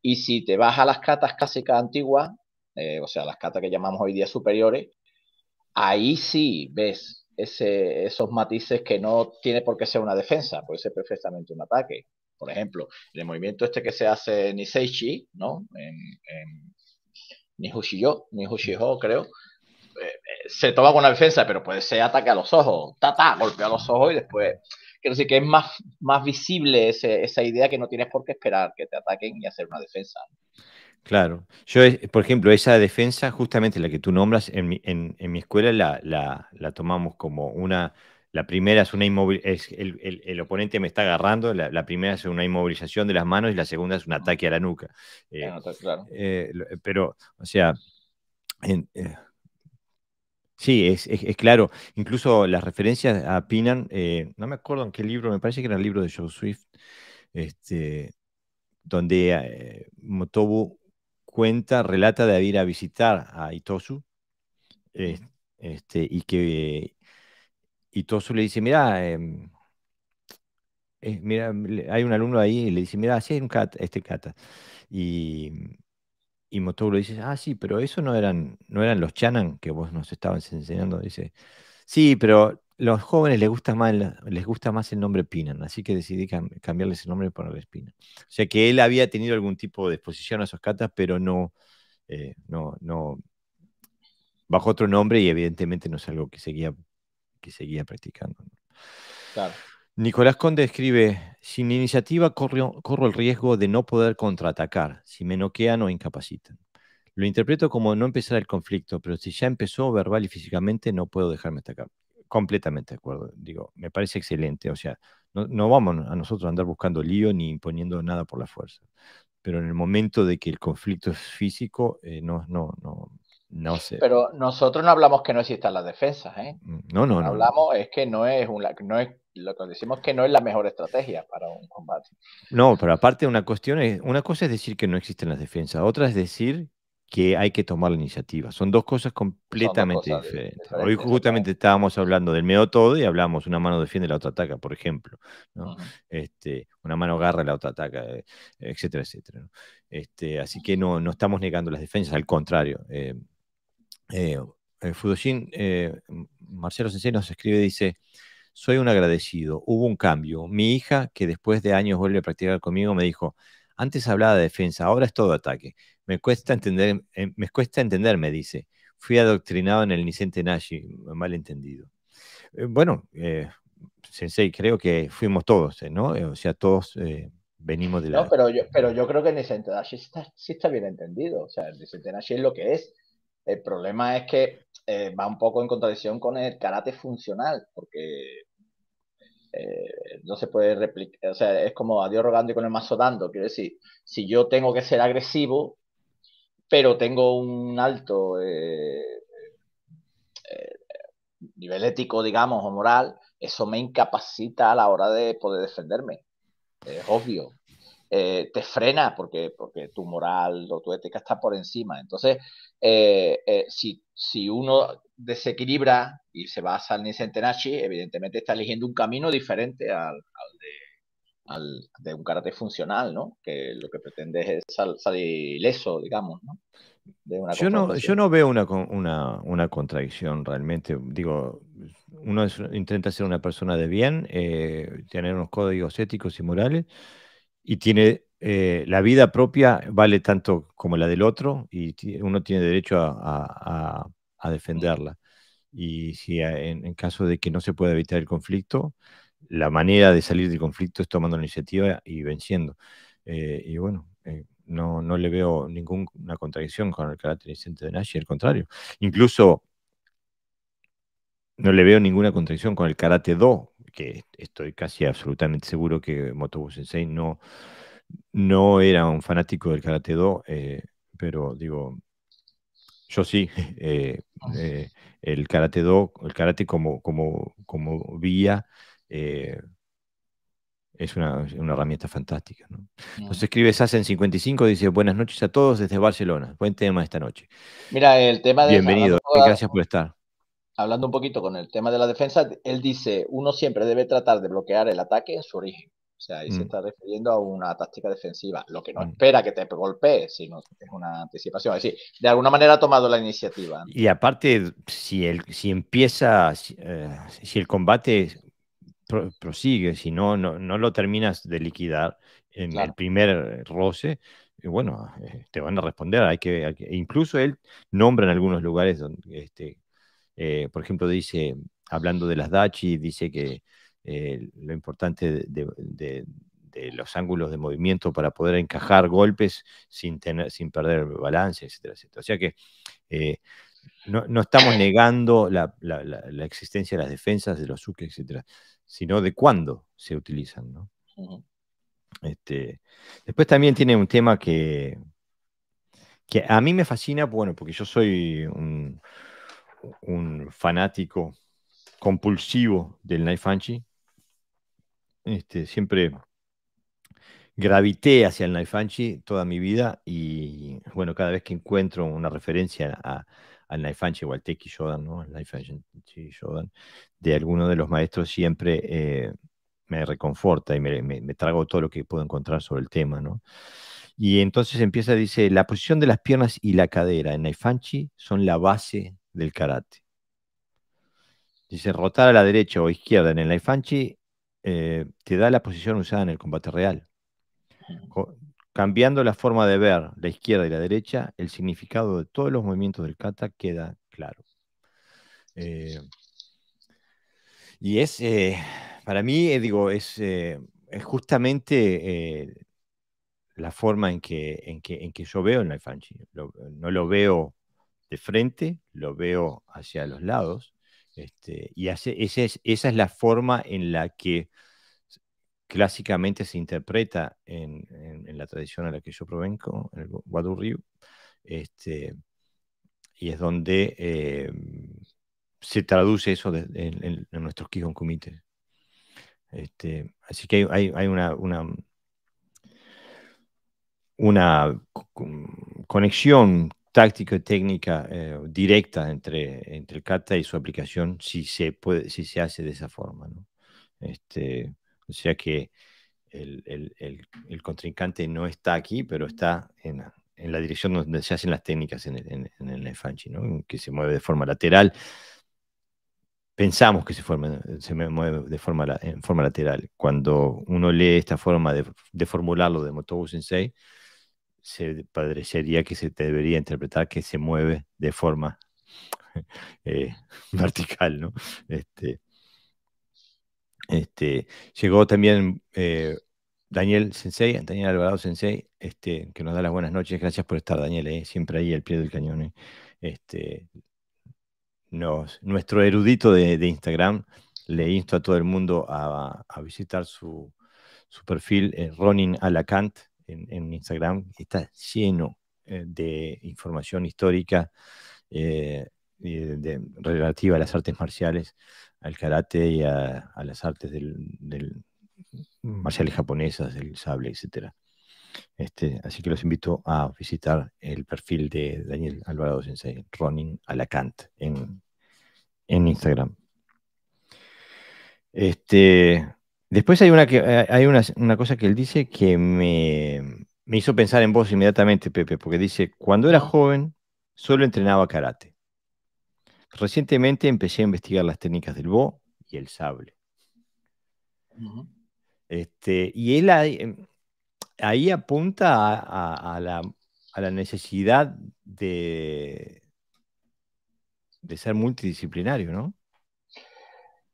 S2: Y si te vas a las catas clásicas antiguas, eh, o sea, las catas que llamamos hoy día superiores, ahí sí ves ese, esos matices que no tiene por qué ser una defensa, puede ser perfectamente un ataque. Por ejemplo, el movimiento este que se hace en Iseichi, ¿no? en ni ni yo creo, eh, eh, se toma con una defensa, pero puede ser ataque a los ojos, ta golpea los ojos y después. Quiero decir que es más, más visible esa idea que no tienes por qué esperar que te ataquen y hacer una defensa.
S1: Claro. Yo, eh, por ejemplo, esa defensa, justamente la que tú nombras, en mi, escuela la, la, tomamos como una la primera es una es el, oponente me está agarrando, la, primera es una inmovilización de las manos y la segunda es un ataque a la nuca. Eh, eh, eh, pero, o sea, sí, es, claro. Incluso las referencias a Pinan, no me acuerdo en qué libro, me parece que era el libro de Joe Swift, este, donde Motobu cuenta, relata de ir a visitar a Itosu este, y que y Tosu le dice, mira, em, eh, mira, hay un alumno ahí y le dice, mira, sí, hay un kata, este kata. Y, y Motobu le dice, ah, sí, pero eso no eran, no eran los chanan que vos nos estabas enseñando. Dice, sí, pero los jóvenes les gusta más, les gusta más el nombre Pinan, así que decidí cambiarles el nombre para ponerles Pinan. O sea que él había tenido algún tipo de exposición a esos catas, pero no, eh, no, no, bajo otro nombre y evidentemente no es algo que seguía que seguía practicando. Nicolás Conde escribe, sin iniciativa corro, corro el riesgo de no poder contraatacar, si me noquean o incapacitan. Lo interpreto como no empezar el conflicto, pero si ya empezó verbal y físicamente, no puedo dejarme atacar. Completamente de acuerdo. Digo, me parece excelente. O sea, no, vamos a nosotros a andar buscando lío ni imponiendo nada por la fuerza. Pero en el momento de que el conflicto es físico, eh, no, no, no, no sé.
S2: Pero nosotros no hablamos que no existan las defensas, ¿eh? Mm, no, no, no. Hablamos es que no es un, no es lo que decimos que no es la mejor estrategia para un combate.
S1: No, pero aparte una cuestión es una cosa es decir que no existen las defensas, otra es decir que hay que tomar la iniciativa. Son dos cosas completamente diferentes. Hoy justamente estábamos hablando del medio todo y hablamos una mano defiende la otra ataca, por ejemplo, este, una mano agarra la otra ataca, eh, etcétera, etcétera. Este, así que no, no estamos negando las defensas, al contrario. Eh, eh, Fudoshin, eh, Marcelo Sensei nos escribe, dice, soy un agradecido, hubo un cambio. Mi hija, que después de años vuelve a practicar conmigo, me dijo, antes hablaba de defensa, ahora es todo ataque. Me cuesta entender, eh, me cuesta entender, me dice. Fui adoctrinado en el Nicente Nashi, malentendido. Eh, bueno, Sensei, creo que fuimos todos, ¿no? o sea, todos venimos de la... No,
S2: pero yo, yo creo que el Nicente Nashi está, sí está bien entendido. O sea, el Nicente es lo que es. El problema es que eh, va un poco en contradicción con el carácter funcional, porque eh, no se puede replicar, o sea, es como a rogando y con el mazo dando, quiero decir, si yo tengo que ser agresivo, pero tengo un alto eh, nivel ético, digamos, o moral, eso me incapacita a la hora de poder defenderme. Es obvio. Eh, te frena porque, porque tu moral o tu ética está por encima. Entonces, eh, eh, si, uno desequilibra y se basa en ese Tenashi, evidentemente está eligiendo un camino diferente al, de un carácter funcional, ¿no? Que lo que pretende es salir ileso, digamos, yo, no
S1: veo una, contradicción realmente. Digo, uno intenta ser una persona de bien, tener unos códigos éticos y morales, y tiene eh, la vida propia vale tanto como la del otro y uno tiene derecho a, defenderla. Y si eh, en, caso de que no se pueda evitar el conflicto, la manera de salir del conflicto es tomando la iniciativa y venciendo. Eh, y bueno, no, no le veo ninguna contradicción con el carácter inocente de Nash, al contrario. Incluso no le veo ninguna contradicción con el karate do, que estoy casi absolutamente seguro que Motobu Sensei no, no era un fanático del Karate Do, eh, pero digo, yo sí, (laughs) eh, ah. eh, el Karate Do, el Karate como, como, como vía es una, herramienta fantástica. Nos escribe Sassen 55, dice, buenas noches a todos desde Barcelona, buen tema esta noche.
S2: Mira, el tema de... Bienvenido, gracias por estar hablando un poquito con el tema de la defensa, él dice, uno siempre debe tratar de bloquear el ataque en su origen. O sea, ahí se mm. está refiriendo a una táctica defensiva, lo que no mm. espera que te golpee, sino que es una anticipación. Es decir, de alguna manera ha tomado la iniciativa.
S1: Y aparte, si, el, si empieza, si, eh, el combate prosigue, si no, no, no, lo terminas de liquidar en el primer roce, eh, bueno, eh, te van a responder. Hay que, incluso él nombra en algunos lugares donde, este, eh, por ejemplo, dice, hablando de las Dachi, dice que eh, lo importante de, los ángulos de movimiento para poder encajar golpes sin, sin perder balance, etcétera, etcétera. O sea que eh, no, estamos negando la, existencia de las defensas, de los suques, etcétera, sino de cuándo se utilizan, ¿no? Este, después también tiene un tema que, que a mí me fascina, bueno, porque yo soy un, un fanático compulsivo del Naifanchi. Este, siempre gravité hacia el Naifanchi toda mi vida y bueno, cada vez que encuentro una referencia al Naifanchi o al Teki Shodan, ¿no? Al jodan de alguno de los maestros siempre eh, me reconforta y me, trago todo lo que puedo encontrar sobre el tema, ¿no? Y entonces empieza, dice, la posición de las piernas y la cadera en Naifanchi son la base del karate. Dice, rotar a la derecha o izquierda en el Naifanchi eh, te da la posición usada en el combate real. cambiando la forma de ver la izquierda y la derecha, el significado de todos los movimientos del kata queda claro. Eh, y es, eh, para mí, digo, es, justamente la forma en que, en que, en que yo veo el Naifanchi. no lo veo de frente, lo veo hacia los lados, este, y hace, esa, es, la forma en la que clásicamente se interpreta en, la tradición a la que yo provengo, en el Río este, y es donde em, se traduce eso en, en, nuestros Kihon Kumite. Este, así que hay, una, una, una, conexión táctico-técnica eh, directa entre, entre el kata y su aplicación si se, puede, si se hace de esa forma. ¿no? Este, o sea que el, contrincante no está aquí, pero está en, la dirección donde se hacen las técnicas en el, en, Fanchi, que se mueve de forma lateral. Pensamos que se, se mueve de forma, en forma lateral. Cuando uno lee esta forma de, de formularlo de Motobu Sensei, se parecería que se te debería interpretar que se mueve de forma (laughs) eh, (laughs) vertical, ¿no? Este, este, llegó también eh, Daniel Sensei, Daniel Alvarado Sensei, este, que nos da las buenas noches. Gracias por estar, Daniel, eh, siempre ahí al pie del cañón. Este, nuestro erudito de, Instagram, le insto a todo el mundo a, visitar su, su perfil, Ronin Alacant en, Instagram, está lleno eh, de información histórica eh, de, relativa a las artes marciales, al karate y a, las artes del, mm. marciales japonesas, del sable, etc Este, así que los invito a visitar el perfil de Daniel Alvarado Sensei, Ronin Alacant, en, en Instagram. Este, Después hay una, que, eh, hay una, cosa que él dice que me, hizo pensar en vos inmediatamente, Pepe, porque dice, cuando era joven solo entrenaba karate. Recientemente empecé a investigar las técnicas del bo y el sable. Este, y él ahí, em, apunta a, la, necesidad de, de ser multidisciplinario, ¿no?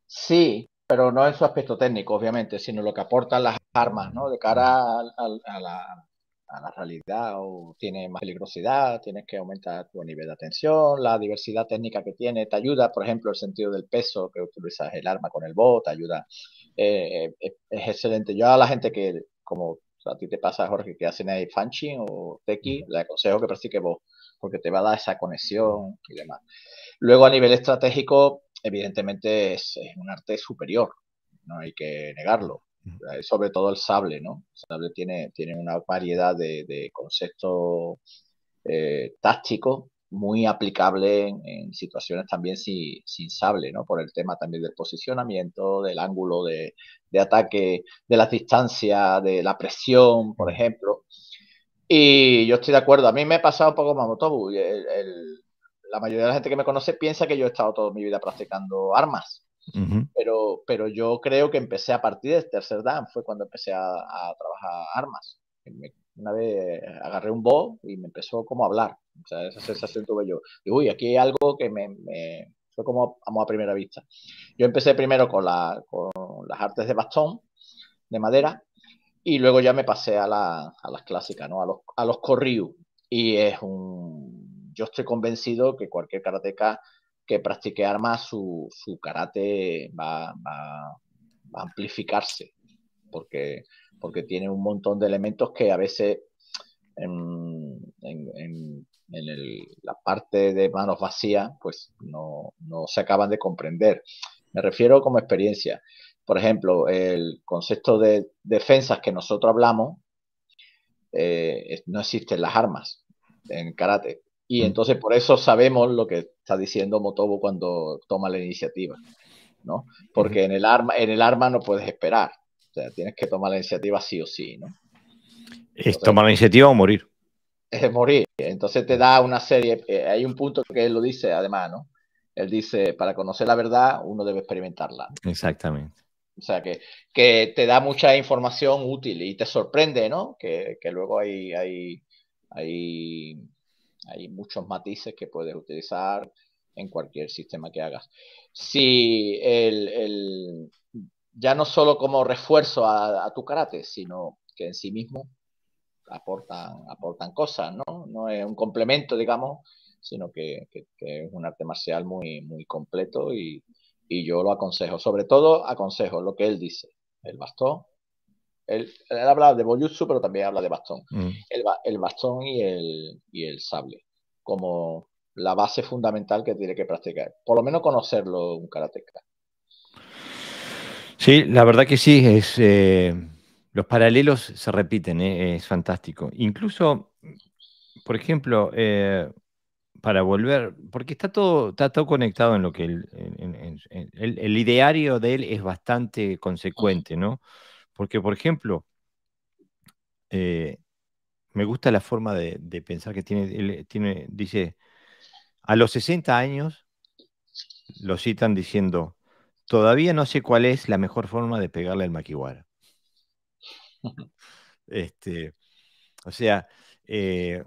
S1: Sí, pero no en su aspecto técnico,
S2: obviamente, sino lo que aportan las armas, ¿no? De cara a, la, realidad, o tiene más peligrosidad, tienes que aumentar tu nivel de atención, la diversidad técnica que tiene, te ayuda, por ejemplo, el sentido del peso que utilizas el arma con el bot, te ayuda, eh, eh, eh, es, excelente. Yo a la gente que, como a ti te pasa, Jorge, que hacen ahí fanching o Teki, le aconsejo que practique vos, porque te va a dar esa conexión y demás. Luego a nivel estratégico, evidentemente es, un arte superior, no hay que negarlo. Eh, sobre todo el sable, ¿no? El sable tiene, tiene una variedad de, conceptos eh, tácticos muy aplicable en, situaciones también si, sin sable, ¿no? Por el tema también del posicionamiento, del ángulo de, ataque, de las distancias, de la presión, por ejemplo. Y yo estoy de acuerdo, a mí me ha pasado un poco Mamotobu, motobu. el, la mayoría de la gente que me conoce piensa que yo he estado toda mi vida practicando armas. pero, pero yo creo que empecé a partir del tercer dan, fue cuando empecé a, trabajar armas. una vez agarré un bo y me empezó como a hablar. O sea, esa sensación tuve yo. Y uy, aquí hay algo que me, fue como, a primera vista. Yo empecé primero con, la, con las artes de bastón, de madera, y luego ya me pasé a, la, a las clásicas, ¿no? A los, a los Y es un, yo estoy convencido que cualquier karateca que practique armas, su, karate va, a amplificarse, porque, porque tiene un montón de elementos que a veces en, la parte de manos vacías, pues no, se acaban de comprender. Me refiero como experiencia. Por ejemplo, el concepto de defensas que nosotros hablamos, eh, no existen las armas en karate. Y mm. entonces por eso sabemos lo que está diciendo Motobo cuando toma la iniciativa, ¿no? Porque en el arma, en el arma no puedes esperar. O sea, tienes que tomar la iniciativa sí o sí, ¿no?
S1: es tomar la iniciativa o morir.
S2: Es morir. Entonces te da una serie. Eh, hay un punto que él lo dice, además, ¿no? Él dice, para conocer la verdad, uno debe experimentarla.
S1: Exactamente.
S2: O sea, que, que te da mucha información útil y te sorprende, ¿no? Que, que luego hay, hay, hay hay muchos matices que puedes utilizar en cualquier sistema que hagas. Si el, ya no solo como refuerzo a, tu karate, sino que en sí mismo aportan, aportan cosas, ¿no? No es un complemento, digamos, sino que, es un arte marcial muy, muy completo y, y yo lo aconsejo. Sobre todo aconsejo lo que él dice, el bastón él, habla de Boyutsu, pero también habla de bastón. Mm. El, el, bastón y el, y el sable, como la base fundamental que tiene que practicar. Por lo menos conocerlo un karateka.
S1: Sí, la verdad que sí, eh, los paralelos se repiten, eh, es fantástico. Incluso, por ejemplo, eh, para volver, porque está todo, conectado en lo que el, el ideario de él es bastante consecuente, ¿no? Porque, por ejemplo, eh, me gusta la forma de, pensar que tiene, dice, a los 60 años lo citan diciendo, todavía no sé cuál es la mejor forma de pegarle al maquiwara. (laughs) este, o sea, eh,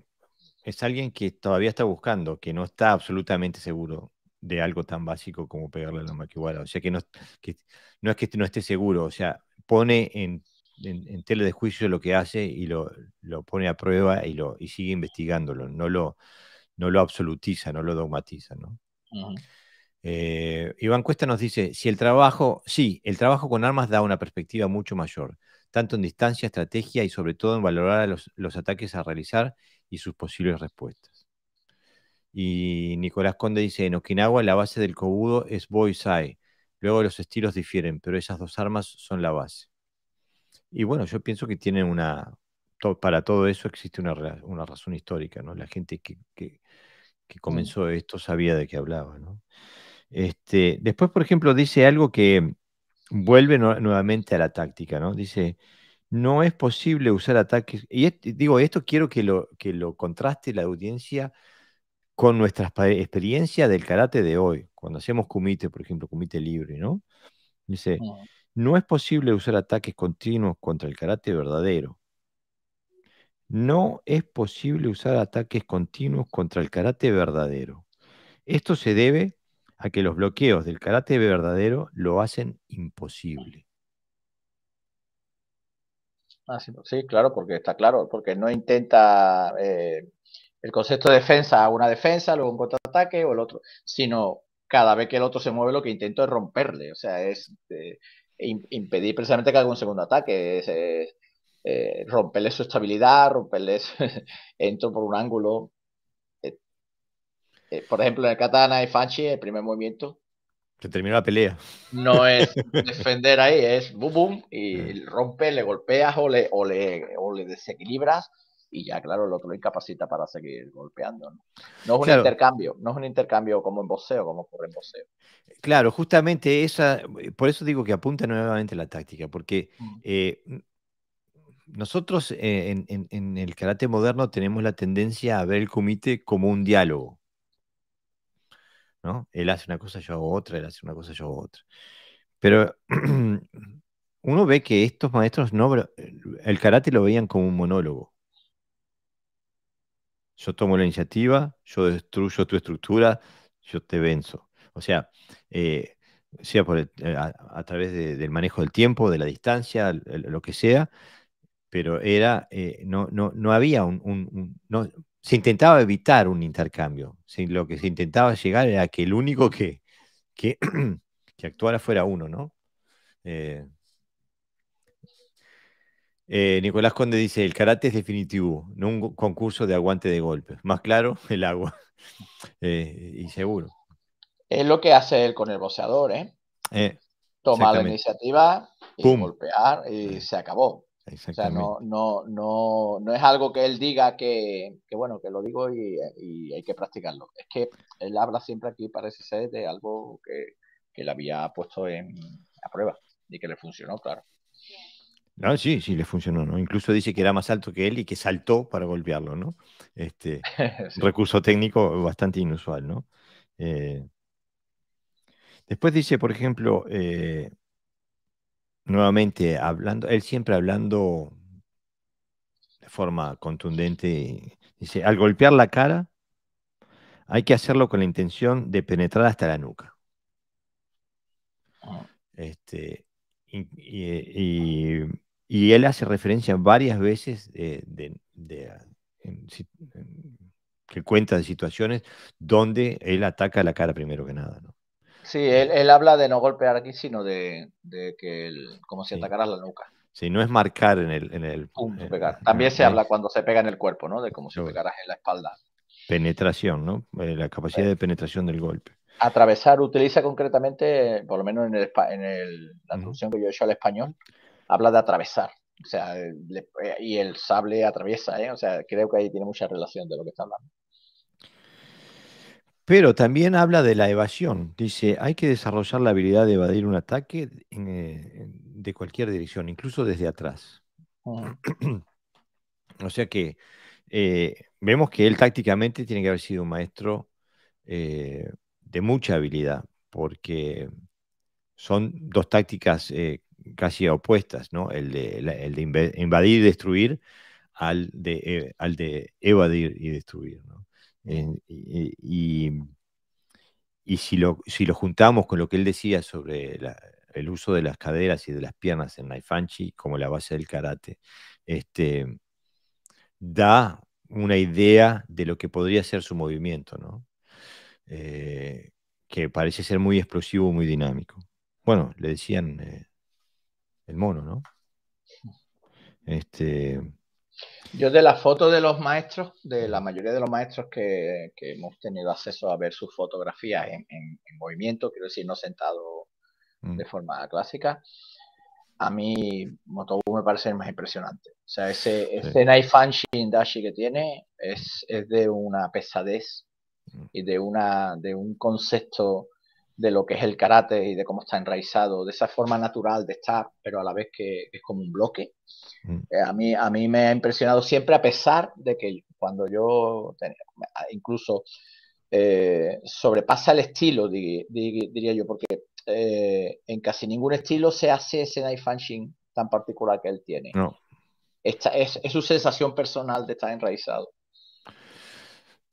S1: es alguien que todavía está buscando, que no está absolutamente seguro de algo tan básico como pegarle a la O sea, que no, que no es que no esté seguro, o sea, pone en, en, tela de juicio lo que hace y lo, pone a prueba y, lo, y sigue investigándolo, no lo, no lo absolutiza, no lo dogmatiza. Eh, Iván Cuesta nos dice, si el trabajo, sí, el trabajo con armas da una perspectiva mucho mayor, tanto en distancia, estrategia y sobre todo en valorar los, ataques a realizar y sus posibles respuestas. Y Nicolás Conde dice, en Okinawa la base del Cobudo es Boisai, Luego los estilos difieren, pero esas dos armas son la base. Y bueno, yo pienso que tienen una. para todo eso existe una, razón histórica, ¿no? La gente que, comenzó esto sabía de qué hablaba, ¿no? Este, después, por ejemplo, dice algo que vuelve nuevamente a la táctica, ¿no? Dice, no es posible usar ataques. Y digo, esto quiero que lo, que lo contraste la audiencia con nuestra experiencia del karate de hoy cuando hacemos kumite, por ejemplo, comité libre, ¿no? Dice, ah. no. es posible usar ataques continuos contra el karate verdadero. No es posible usar ataques continuos contra el karate verdadero. Esto se debe a que los bloqueos del karate verdadero lo hacen imposible.
S2: Ah, sí, claro, porque está claro, porque no intenta eh, el concepto de defensa, una defensa, luego un contraataque o el otro, sino cada vez que el otro se mueve lo que intento es romperle, o sea, es este, impedir precisamente que haga un segundo ataque, eh, romperle su estabilidad, romperle (laughs) entro por un ángulo. Eh, eh, por ejemplo, en el Katana y Fanchi, el primer movimiento.
S1: Se termina la pelea.
S2: No es (laughs) defender ahí, es boom, boom, y rompe, le golpeas o le, o le, o le desequilibras y ya, claro, el otro lo incapacita para seguir golpeando. No, es un intercambio, no es un intercambio como en boxeo, como ocurre en boxeo.
S1: Claro, justamente esa, por eso digo que apunta nuevamente la táctica, porque eh, nosotros eh, en, el karate moderno tenemos la tendencia a ver el comité como un diálogo. ¿no? Él hace una cosa, yo hago otra, él hace una cosa, yo hago otra. Pero (clears throat) uno ve que estos maestros no, el karate lo veían como un monólogo yo tomo la iniciativa, yo destruyo tu estructura, yo te venzo. O sea, eh, sea por eh, a, través del manejo del tiempo, de la distancia, lo que sea, pero era, eh, no, no, había un, no, se intentaba evitar un intercambio. lo que se intentaba llegar era que el único que, que, (clears throat) actuara fuera uno, ¿no? Eh, Nicolás Conde dice, el karate es definitivo, no un concurso de aguante de golpes. Más claro, (laughs) el agua. Eh, y seguro. Es
S2: lo que hace él con el boxeador, ¿eh?
S1: eh Tomar la
S2: iniciativa y golpear y se acabó. O sea, no, no, es algo que él diga que, bueno, que lo digo y, hay que practicarlo. Es que él habla siempre aquí, parece ser, de algo que, que le había puesto en, a prueba y que le funcionó, claro.
S1: Ah, sí, sí, le funcionó, ¿no? Incluso dice que era más alto que él y que saltó para golpearlo, ¿no? Este (laughs) recurso técnico bastante inusual, ¿no? Eh, después dice, por ejemplo, eh, nuevamente hablando, él siempre hablando de forma contundente, dice, al golpear la cara hay que hacerlo con la intención de penetrar hasta la nuca. Ah. Este, y y él hace referencia varias veces que cuenta de situaciones donde él ataca la cara primero que nada. ¿no?
S2: Sí, él, habla de no golpear aquí, sino de, que como si atacaras la nuca.
S1: Sí, no es marcar en el... En eh, También se habla
S2: cuando se pega en el cuerpo, ¿no? De como si pegaras en la espalda.
S1: Penetración, ¿no? Eh, la capacidad eh. de penetración del golpe.
S2: Atravesar utiliza concretamente, por lo menos en, la traducción que yo he hecho al español, habla de atravesar. O sea, eh, y el sable atraviesa, ¿eh? O sea, creo que ahí tiene mucha relación de lo que está hablando.
S1: Pero también habla de la evasión. Dice, hay que desarrollar la habilidad de evadir un ataque eh, de cualquier dirección, incluso desde atrás.
S2: Mm. (clears throat)
S1: o sea que vemos que él tácticamente tiene que haber sido un maestro de mucha habilidad, porque son dos tácticas casi opuestas, ¿no? El de, invadir y destruir al de, e, al de evadir y destruir, ¿no? y, si, lo, si lo juntamos con lo que él decía sobre el uso de las caderas y de las piernas en Naifanchi como la base del karate, este, da una idea de lo que podría ser su movimiento, ¿no? Eh, que parece ser muy explosivo, muy dinámico. Bueno, le decían eh, el mono, ¿no?
S2: Este... Yo de las fotos de los maestros, de la mayoría de los maestros que, hemos tenido acceso a ver sus fotografías en, movimiento, quiero decir, no sentado mm. de forma clásica, a mí Motobu me parece el más impresionante. O sea, ese, sí. Fanshi Dashi que tiene es, de una pesadez mm. y de, una, de un concepto de lo que es el karate y de cómo está enraizado, de esa forma natural de estar, pero a la vez que es como un bloque. Mm. Eh, a, mí, a mí me ha impresionado siempre, a pesar de que cuando yo incluso eh, sobrepasa el estilo, diría yo, porque eh, en casi ningún estilo se hace ese Naifanshin tan particular que él tiene. Esta es, su sensación personal de estar enraizado.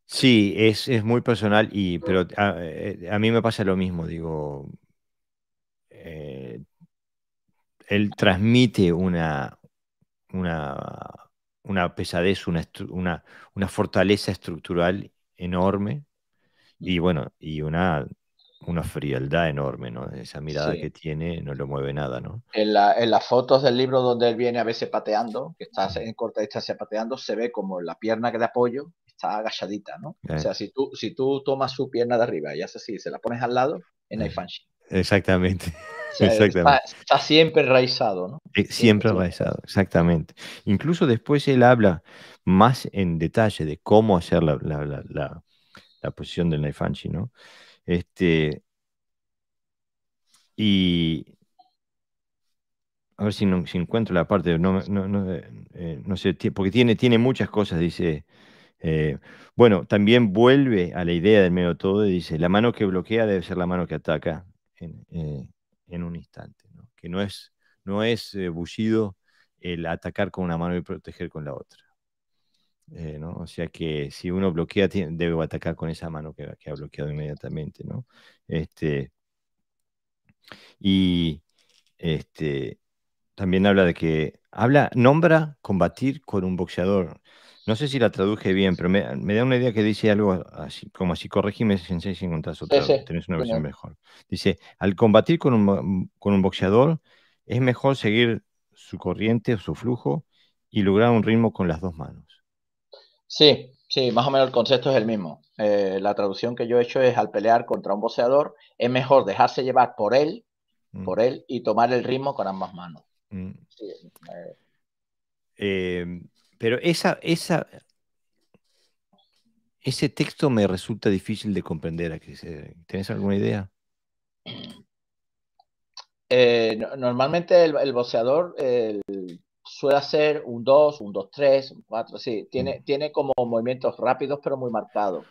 S1: Sí, es, muy personal, y, pero ah, eh, eh, a, mí me pasa lo mismo, digo, eh, él transmite una, una, una pesadez, una, fortaleza estructural enorme y bueno, y una una frialdad enorme, ¿no? Esa mirada que tiene no lo mueve nada, En,
S2: en, las fotos del libro donde él viene a veces pateando, que está en corta distancia pateando, se ve como la pierna que de apoyo está agachadita, ¿no? O eh. sea, si tú, si tú tomas su pierna de arriba y haces así, se la pones al lado, en eh.
S1: Exactamente. (laughs) Está,
S2: siempre enraizado, ¿no?
S1: Eh, siempre, exactamente. Incluso después él habla más en detalle de cómo hacer la, la, la, la, posición del Naifanchi, ¿no? Este, y a ver si, no, si encuentro la parte, no, no, no, eh, sé, porque tiene, tiene muchas cosas, dice eh, bueno, también vuelve a la idea del medio todo y dice, la mano que bloquea debe ser la mano que ataca en, eh, un instante, que no es, no es eh, bullido el atacar con una mano y proteger con la otra. ¿no? O sea que si uno bloquea, debe atacar con esa mano que, ha bloqueado inmediatamente. ¿no? Este, y este, también habla de que, habla, nombra combatir con un boxeador no sé si la traduje bien, pero me, da una idea que dice algo así, como así, corregime si encontrás otra, tenés una versión mejor. Dice, al combatir con un, boxeador, es mejor seguir su corriente o su flujo y lograr un ritmo con las dos manos. Sí,
S2: sí, más o menos el concepto es el mismo. Eh, la traducción que yo he hecho es al pelear contra un boxeador, es mejor dejarse llevar por él, mm. por él y tomar el ritmo con ambas manos.
S1: Mm. Sí, eh, em, pero esa, esa, ese texto me resulta difícil de comprender. ¿Tienes alguna idea?
S2: Eh, normalmente el, voceador suele hacer un 2, un 2, 3, un 4, sí, tiene, mm. tiene como movimientos rápidos pero muy marcados.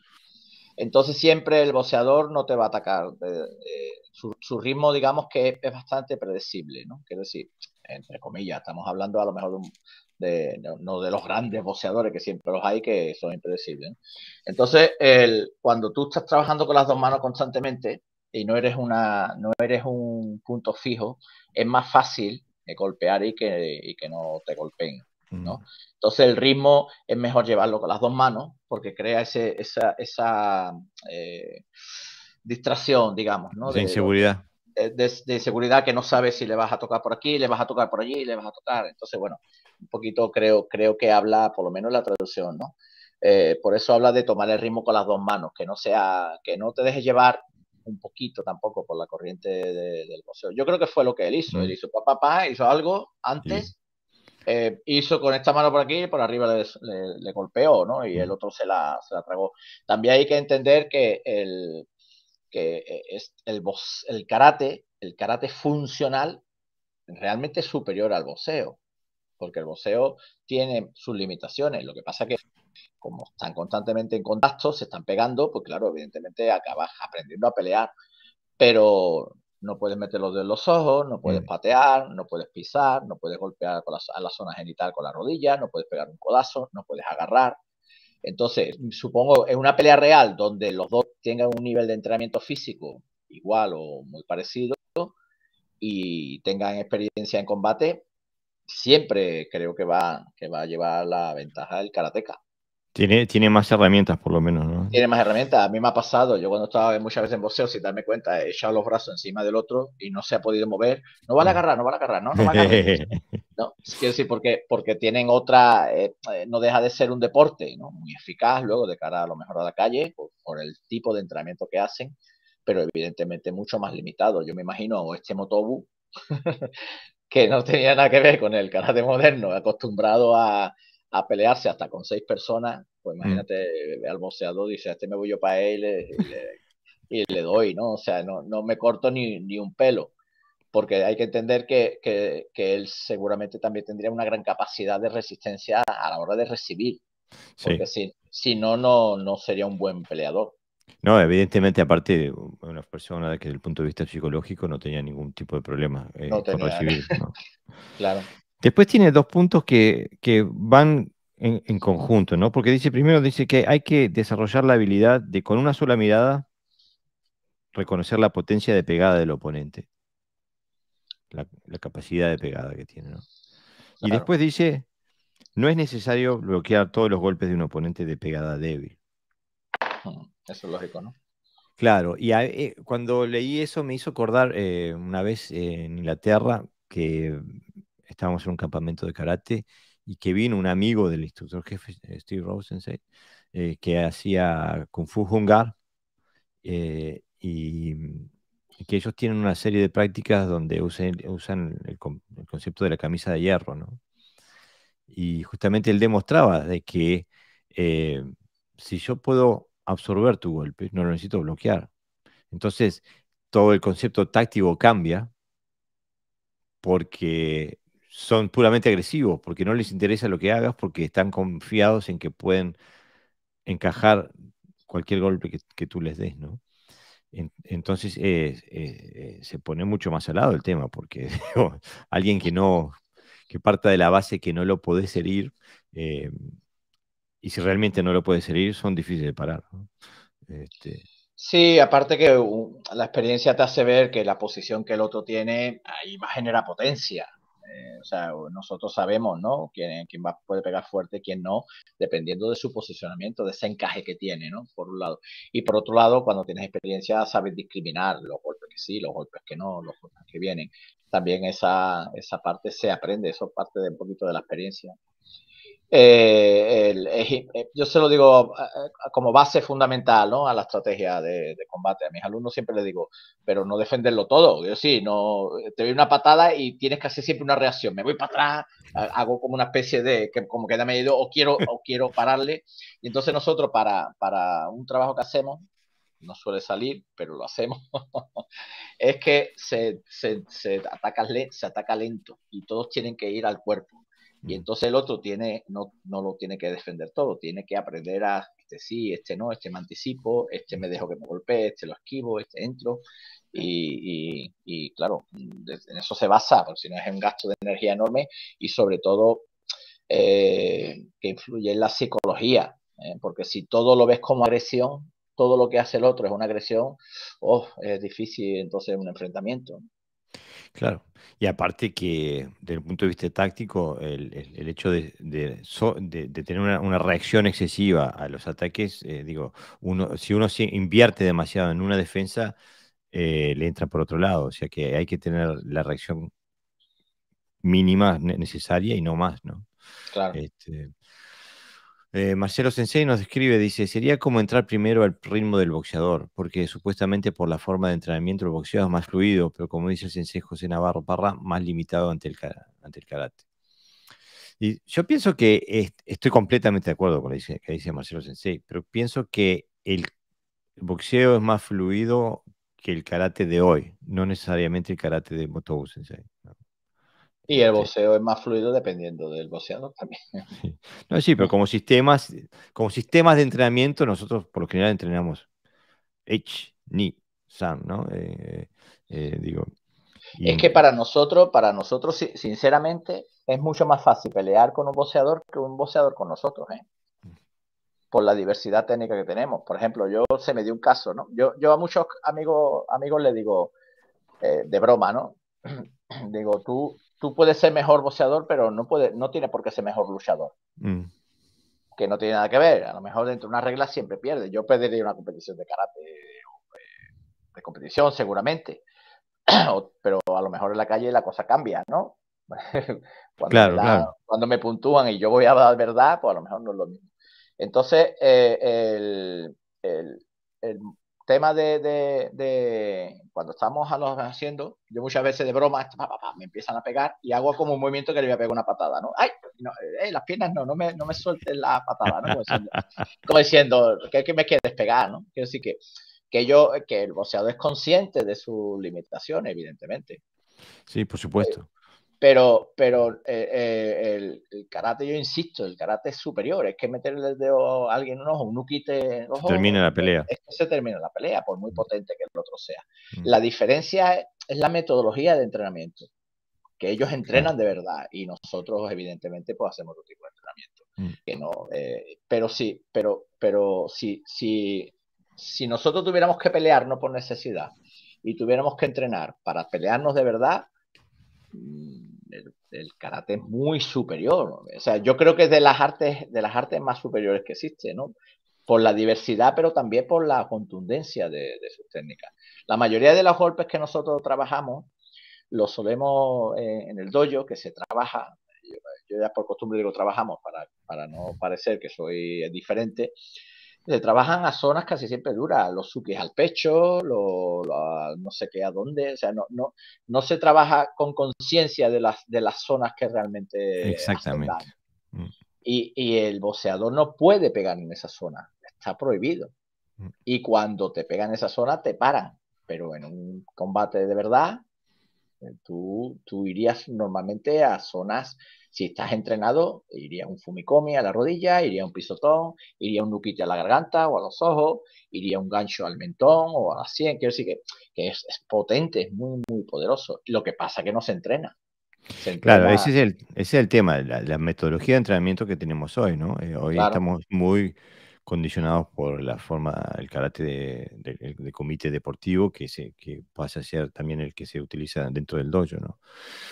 S2: Entonces siempre el voceador no te va a atacar. Eh, eh, su, ritmo, digamos que es, bastante predecible, ¿no? Quiero decir, entre comillas, estamos hablando a lo mejor de un, no, de los grandes boxeadores que siempre los hay, que son impredecibles. Entonces, el, cuando tú estás trabajando con las dos manos constantemente y no eres, una, no eres un punto fijo, es más fácil de golpear y que, que no te golpeen. ¿no? Mm. Entonces el ritmo es mejor llevarlo con las dos manos porque crea ese, esa, esa eh, distracción, digamos,
S1: ¿no? de inseguridad
S2: de, seguridad que no sabe si le vas a tocar por aquí, le vas a tocar por allí, le vas a tocar. Entonces, bueno, un poquito creo, creo que habla, por lo menos la traducción, ¿no? Eh, por eso habla de tomar el ritmo con las dos manos, que no sea, que no te dejes llevar un poquito tampoco por la corriente del poseo. Yo creo que fue lo que él hizo. Él mm. hizo papá, papá, hizo algo antes, eh, hizo con esta mano por aquí por arriba le, le, golpeó, ¿no? Y mm. el otro se la, se la, tragó. También hay que entender que el, que eh, es el, el karate, el karate funcional, realmente es superior al boxeo, porque el boxeo tiene sus limitaciones. Lo que pasa que como están constantemente en contacto, se están pegando, pues claro, evidentemente acabas aprendiendo a pelear, pero no puedes meter los dedos los ojos, no puedes mm. patear, no puedes pisar, no puedes golpear a la zona genital con la rodilla, no puedes pegar un codazo, no puedes agarrar, entonces, supongo, en una pelea real donde los dos tengan un nivel de entrenamiento físico igual o muy parecido y tengan experiencia en combate, siempre creo que va, que va a llevar la ventaja del karateka.
S1: Tiene, tiene más herramientas, por lo menos, ¿no?
S2: Tiene más herramientas. A mí me ha pasado, yo cuando estaba muchas veces en boxeo, sin darme cuenta, he echado los brazos encima del otro y no se ha podido mover. No a agarrar, no a agarrar, no, no a agarrar. (laughs) no, quiero decir, porque, porque tienen otra, eh, eh, no deja de ser un deporte, ¿no? Muy eficaz luego de cara a lo mejor a la calle, por, el tipo de entrenamiento que hacen, pero evidentemente mucho más limitado. Yo me imagino este motobu, (laughs) que no tenía nada que ver con el karate moderno, acostumbrado a a pelearse hasta con seis personas, pues mm. imagínate, eh, al boxeador dice, este me voy yo para él eh, y le, doy, ¿no? O sea, no, no me corto ni, ni un pelo, porque hay que entender que, que, que, él seguramente también tendría una gran capacidad de resistencia a la hora de recibir, porque si, no, no, no sería un buen peleador.
S1: No, evidentemente, aparte, una persona que desde el punto de vista psicológico no tenía ningún tipo de problema eh, con recibir. ¿no?
S2: (laughs) claro.
S1: Después tiene dos puntos que, van en, conjunto, ¿no? Porque dice, primero dice que hay que desarrollar la habilidad de con una sola mirada reconocer la potencia de pegada del oponente. La, capacidad de pegada que tiene, ¿no? Y después dice, no es necesario bloquear todos los golpes de un oponente de pegada débil. Hmm, eso es lógico, ¿no? Claro, y eh, cuando leí eso me hizo acordar eh, una vez eh, en Inglaterra que estábamos en un campamento de karate y que vino un amigo del instructor jefe, eh, Steve Rosensei, eh, que hacía Kung Fu Hungar, eh, y, que ellos tienen una serie de prácticas donde usan el, concepto de la camisa de hierro, ¿no? Y justamente él demostraba de que si yo puedo absorber tu golpe, no lo necesito bloquear. Entonces, todo el concepto táctico cambia porque son puramente agresivos, porque no les interesa lo que hagas, porque están confiados en que pueden encajar cualquier golpe que, tú les des, ¿no? entonces eh, se pone mucho más al lado el tema, porque (laughs) alguien que no, que parta de la base que no lo puede herir, eh, y si realmente no lo puede herir, son difíciles de parar. ¿no? Este,
S2: sí, aparte que uh, la experiencia te hace ver que la posición que el otro tiene ahí más genera potencia. Eh, o sea, nosotros sabemos, ¿no? Quién, quién va, puede pegar fuerte, quién no, dependiendo de su posicionamiento, de ese encaje que tiene, ¿no? Por un lado. Y por otro lado, cuando tienes experiencia, sabes discriminar los golpes que sí, los golpes que no, los golpes que vienen. También esa, esa parte se aprende, eso es parte de un poquito de la experiencia. Eh, eh, yo se lo digo eh, como base fundamental a la estrategia de, combate. A mis alumnos siempre les digo, pero no defenderlo todo. Yo sí, no, te doy una patada y tienes que hacer siempre una reacción. Me voy para atrás, hago como una especie de, que, como que me he o quiero, o quiero pararle. Y entonces nosotros para, para un trabajo que hacemos, no suele salir, pero lo hacemos, (laughs) es que se, se, se, se ataca lento y todos tienen que ir al cuerpo. Y entonces el otro tiene, no, no lo tiene que defender todo, tiene que aprender a este sí, este no, este me anticipo, este me dejo que me golpee, este lo esquivo, este entro. Y, claro, en eso se basa, porque si no es un gasto de energía enorme y sobre todo eh, que influye en la psicología, ¿eh? porque si todo lo ves como agresión, todo lo que hace el otro es una agresión, oh, es difícil entonces un enfrentamiento.
S1: Claro, y aparte que desde el punto de vista táctico, el, el, hecho de, de, tener una, reacción excesiva a los ataques, eh, digo, uno, si uno se invierte demasiado en una defensa, eh, le entra por otro lado, o sea que hay que tener la reacción mínima necesaria y no más, ¿no? Claro. Este, eh, Marcelo Sensei nos describe, dice, sería como entrar primero al ritmo del boxeador, porque supuestamente por la forma de entrenamiento el boxeo es más fluido, pero como dice el Sensei José Navarro Parra, más limitado ante el, karate. Y yo pienso que estoy completamente de acuerdo con lo que dice Marcelo Sensei, pero pienso que el boxeo es más fluido que el karate de hoy, no necesariamente el karate de Motobu Sensei.
S2: Y el boxeo es más fluido dependiendo del boxeador también. (laughs) Sí.
S1: No, sí, pero como sistemas, como sistemas de entrenamiento, nosotros por lo general entrenamos H, Ni, San, ¿no? Eh, eh, eh, digo.
S2: es que para nosotros, para nosotros, sinceramente, es mucho más fácil pelear con un boxeador que un boxeador con nosotros, ¿eh? Por la diversidad técnica que tenemos. Por ejemplo, yo se me dio un caso, ¿no? Yo, yo a muchos amigos, amigos le digo, de broma, ¿no? (clears throat) digo, tú, tú puedes ser mejor boxeador, pero no, puede, no tiene por qué ser mejor luchador. Mm. Que no tiene nada que ver. A lo mejor dentro de una regla siempre pierde. Yo perdería una competición de karate, eh, de competición seguramente. (clears throat) pero a lo mejor en la calle la cosa cambia, ¿no? (laughs) cuando, cuando me puntúan y yo voy a dar verdad, pues a lo mejor no es lo mismo. Entonces, eh, el, tema de, de, cuando estamos a los haciendo, yo muchas veces de broma me empiezan a pegar y hago como un movimiento que le voy a pegar una patada, ¿no? ¡Ay! Eh, las piernas no, no me, no me suelten la patada, ¿no? (laughs) Como diciendo, que, que, me quieres pegar, ¿no? Quiero decir que, que yo, que el boxeador es consciente de sus limitaciones, evidentemente.
S1: Sí, por supuesto.
S2: Pero, pero eh, eh, el, el, karate, yo insisto, el karate es superior. Es que meterle el dedo a alguien un ojo, un uquite Termina la eh, pelea. se termina la pelea, por muy mm. potente que el otro sea. Mm. La diferencia es la metodología de entrenamiento. Que ellos entrenan de verdad y nosotros, evidentemente, pues hacemos otro tipo de entrenamiento. Mm. Que no, pero sí, pero, pero sí, si nosotros tuviéramos que pelearnos por necesidad y tuviéramos que entrenar para pelearnos de verdad, Mm, el, el, karate es muy superior. O sea, yo creo que es de las artes, de las artes más superiores que existe, ¿no? Por la diversidad, pero también por la contundencia de, sus técnicas. La mayoría de los golpes que nosotros trabajamos los solemos en el dojo, que se trabaja. Yo, yo, ya por costumbre digo trabajamos para, para no parecer que soy diferente. Se trabajan a zonas casi siempre duras, los suques al pecho, no sé qué a dónde, o sea, no, no, no se trabaja con conciencia de las, de las zonas que realmente... Exactamente. Mm. Y, el boceador no puede pegar en esa zona, está prohibido. Mm. Y cuando te pegan en esa zona, te paran, pero en un combate de verdad, eh, tú, tú irías normalmente a zonas si estás entrenado, iría un fumicomi a la rodilla, iría un pisotón, iría un nuquite a la garganta o a los ojos, iría un gancho al mentón o a la sien. Quiero decir que, es, potente, es muy, muy poderoso. Lo que pasa es que no se entrena. Claro, ese es
S1: el, es el tema, la, la, metodología de entrenamiento que tenemos hoy, ¿no? Eh, hoy estamos muy condicionados por la forma, el carácter de, comité deportivo que, se, pasa a ser también el que se utiliza dentro del dojo, ¿no?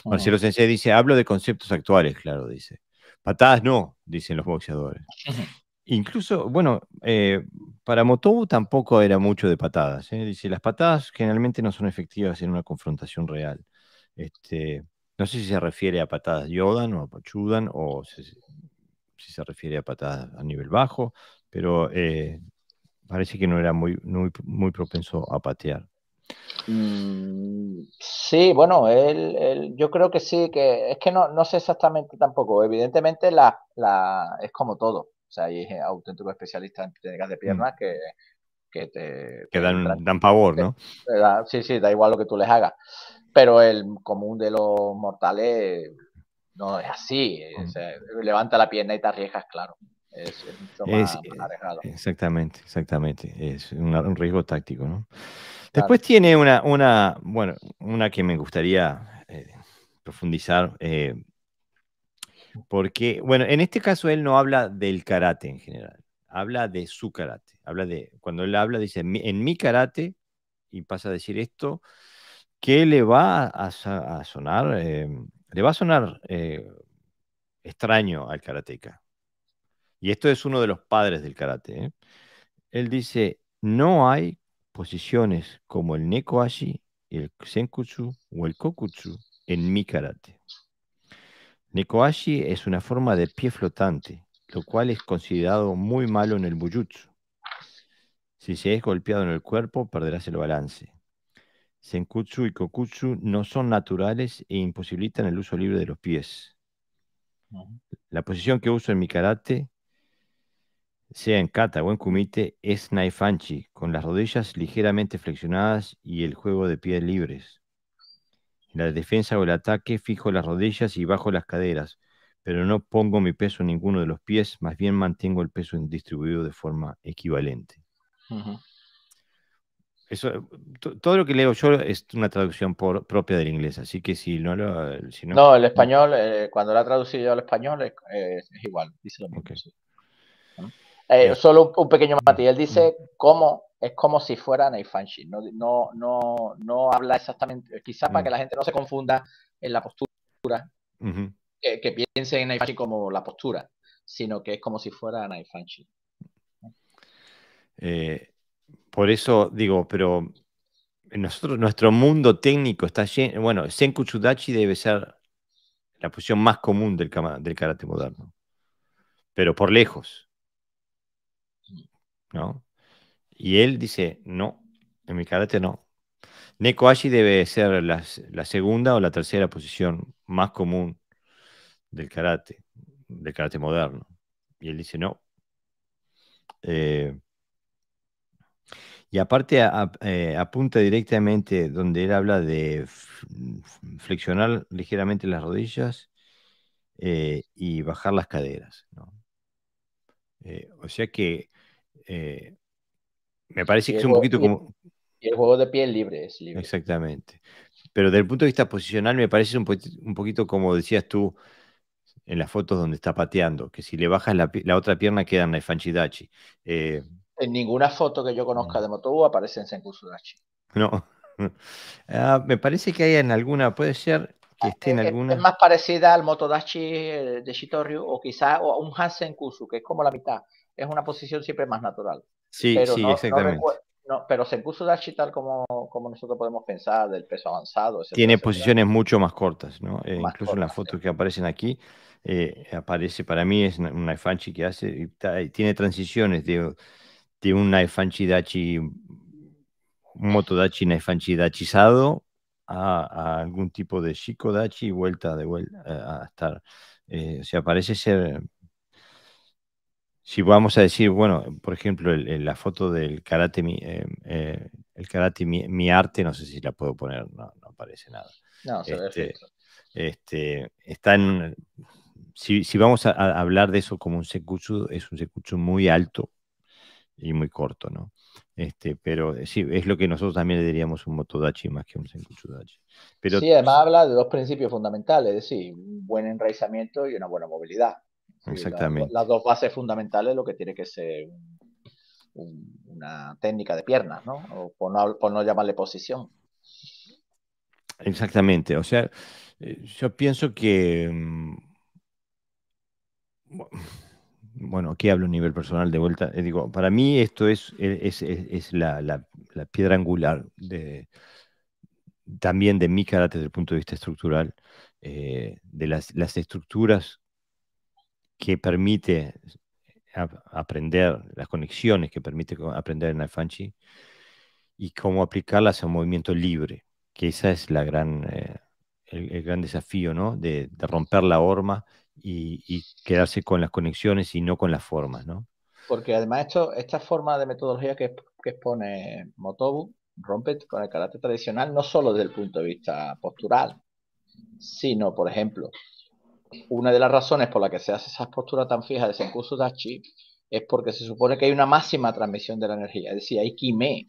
S1: Marcelo Sensei dice, hablo de conceptos actuales, claro, dice. Patadas no, dicen los boxeadores. Incluso, bueno, eh, para Motobu tampoco era mucho de patadas. ¿eh? Dice, las patadas generalmente no son efectivas en una confrontación real. Este, no sé si se refiere a patadas Yodan o a o si se refiere a patadas a nivel bajo pero eh, parece que no era muy, muy, propenso a patear.
S2: Mm, sí, bueno, él, yo creo que sí, que es que no, no sé exactamente tampoco. Evidentemente la, es como todo. O sea, hay auténticos especialistas en técnicas de piernas mm.
S1: que, te... Que dan, pavor, ¿no?
S2: sí, sí, da igual lo que tú les hagas. Pero el común de los mortales no es así. Mm. levanta la pierna y te arriesgas, claro es, eh,
S1: Exactamente, exactamente. Es un, riesgo táctico, ¿no? Después tiene una, una, bueno, una que me gustaría eh, profundizar. Eh, porque, bueno, en este caso él no habla del karate en general, habla de su karate, habla de, cuando él habla dice, en mi karate, y pasa a decir esto, ¿qué le va a, sonar, le va a sonar extraño al karateka y esto es uno de los padres del karate, ¿eh? él dice, no hay posiciones como el nekoashi, el senkutsu o el kokutsu en mi karate. Nekoashi es una forma de pie flotante, lo cual es considerado muy malo en el bujutsu. Si se es golpeado en el cuerpo, perderás el balance. Senkutsu y kokutsu no son naturales e imposibilitan el uso libre de los pies. La posición que uso en mi karate sea en kata o en kumite, es naifanchi, con las rodillas ligeramente flexionadas y el juego de pies libres. En la defensa o el ataque fijo las rodillas y bajo las caderas, pero no pongo mi peso en ninguno de los pies, más bien mantengo el peso distribuido de forma equivalente. todo lo que leo yo es una traducción propia del inglés, así que si no lo... no, el español,
S2: eh, cuando lo ha traducido al español eh, es, igual, dice lo mismo. Sí. Eh, solo un, pequeño matiz. Él dice mm. cómo es como si fuera Nate No, habla exactamente, eh, quizás para mm. que la gente no se confunda en la postura, que, que, piense en Nate como la postura, sino que es como si fuera Naifanshi
S1: eh, por eso digo, pero nosotros, nuestro mundo técnico está lleno. Bueno, Senku Tsudachi debe ser la posición más común del, del karate moderno, pero por lejos. Y él dice, no, en mi karate no. Neko debe ser la, segunda o la tercera posición más común del karate, del karate moderno. Y él dice, no. Eh, y aparte eh, apunta directamente donde él habla de flexionar ligeramente las rodillas eh, y bajar las caderas. o sea que eh, me parece que es un poquito como...
S2: el juego de pie libre es libre.
S1: Exactamente. Pero desde el punto de vista posicional me parece un, poquito como decías tú en las fotos donde está pateando, que si le bajas la, otra pierna queda en Fanchidachi. Eh,
S2: en ninguna foto que yo conozca mm. de Motobu aparece en Dachi
S1: No. (laughs) Ah, me parece que hay en alguna, puede ser que esté en alguna. Es más
S2: parecida al Motodachi eh, de Shitoryu o quizá o un Hansen Kusu, que es como la mitad es una posición siempre más natural.
S1: Sí, sí, exactamente.
S2: No, se pero Dachi tal como, nosotros podemos pensar, del peso avanzado. Tiene posiciones mucho
S1: más cortas, ¿no? Eh, incluso en las fotos que aparecen aquí. Eh, aparece para mí es un Naifanchi que hace tiene transiciones de, de un Naifanchi Dachi un motodachi Naifanchi dachizado a, a, algún tipo de Shikodachi y vuelta de vuelta eh, a estar o sea parece ser si vamos a decir, bueno, por ejemplo, la foto del karate, mi, eh, eh, el karate mi, arte, no sé si la puedo poner, no, no aparece nada. No, se este, este, está en, si, si vamos a, hablar de eso como un secuchu, es un secuchu muy alto y muy corto, ¿no? Este, pero eh, sí, es lo que nosotros también le diríamos un motodachi más que un dachi Pero, sí, además
S2: habla de dos principios fundamentales, es decir, un buen enraizamiento y una buena movilidad.
S1: Exactamente.
S2: Las, dos bases fundamentales, lo que tiene que ser una técnica de piernas, ¿no? O por, ¿no? llamarle posición.
S1: Exactamente. O sea, eh, yo pienso que. Mm, bueno, aquí hablo a nivel personal de vuelta. Eh, digo, para mí esto es, es, la, piedra angular de, también de mi carácter desde el punto de vista estructural, eh, de las, las estructuras que permite aprender, las conexiones que permite aprender en Alfanchi y cómo aplicarlas a un movimiento libre, que esa es la gran, eh, el, gran desafío, De, romper la horma y, quedarse con las conexiones y no con las formas, ¿no?
S2: Porque además esto, esta forma de metodología que, que expone Motobu rompe con el carácter tradicional no solo desde el punto de vista postural, sino, por ejemplo, una de las razones por la que se hace esa postura tan fija de Senkusu Dachi es porque se supone que hay una máxima transmisión de la energía, es decir, hay Kime.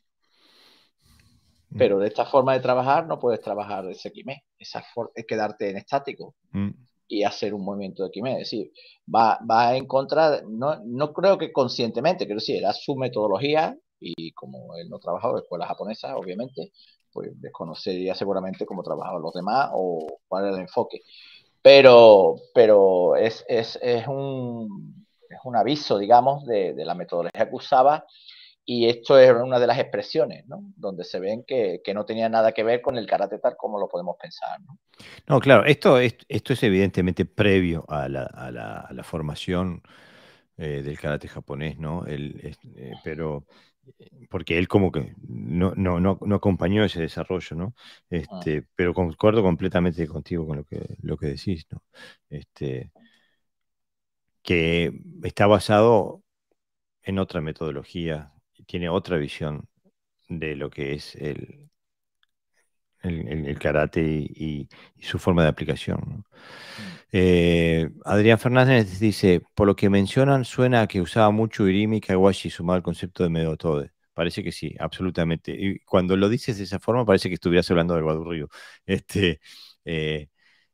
S2: Mm. Pero de esta forma de trabajar no puedes trabajar ese Kime, esa es quedarte en estático mm. y hacer un movimiento de Kime. Es decir, va, a encontrar no, creo que conscientemente, quiero decir, era su metodología y como él no trabajaba en escuela japonesa, obviamente, pues desconocería seguramente cómo trabajaban los demás o cuál era el enfoque pero, pero es, es, es, un, es un, aviso, digamos, de, de, la metodología que usaba y esto es una de las expresiones, ¿no? Donde se ven que, que, no tenía nada que ver con el karate tal como lo podemos pensar, ¿no?
S1: No, claro, esto es, esto es evidentemente previo a la, a la, a la formación eh, del karate japonés, ¿no? Él, eh, pero eh, porque él como que no, acompañó ese desarrollo, ¿no? Ah. Este, pero concuerdo completamente contigo con lo que, lo que decís, ¿no? Este, que está basado en otra metodología, tiene otra visión de lo que es el, el, karate y, su forma de aplicación. Mm. Eh, Adrián Fernández dice, por lo que mencionan, suena a que usaba mucho Irimi y Kawashi sumado al concepto de Meotode Parece que sí, absolutamente. Y cuando lo dices de esa forma, parece que estuvieras hablando de Guadurrío. (laughs) Este, eh,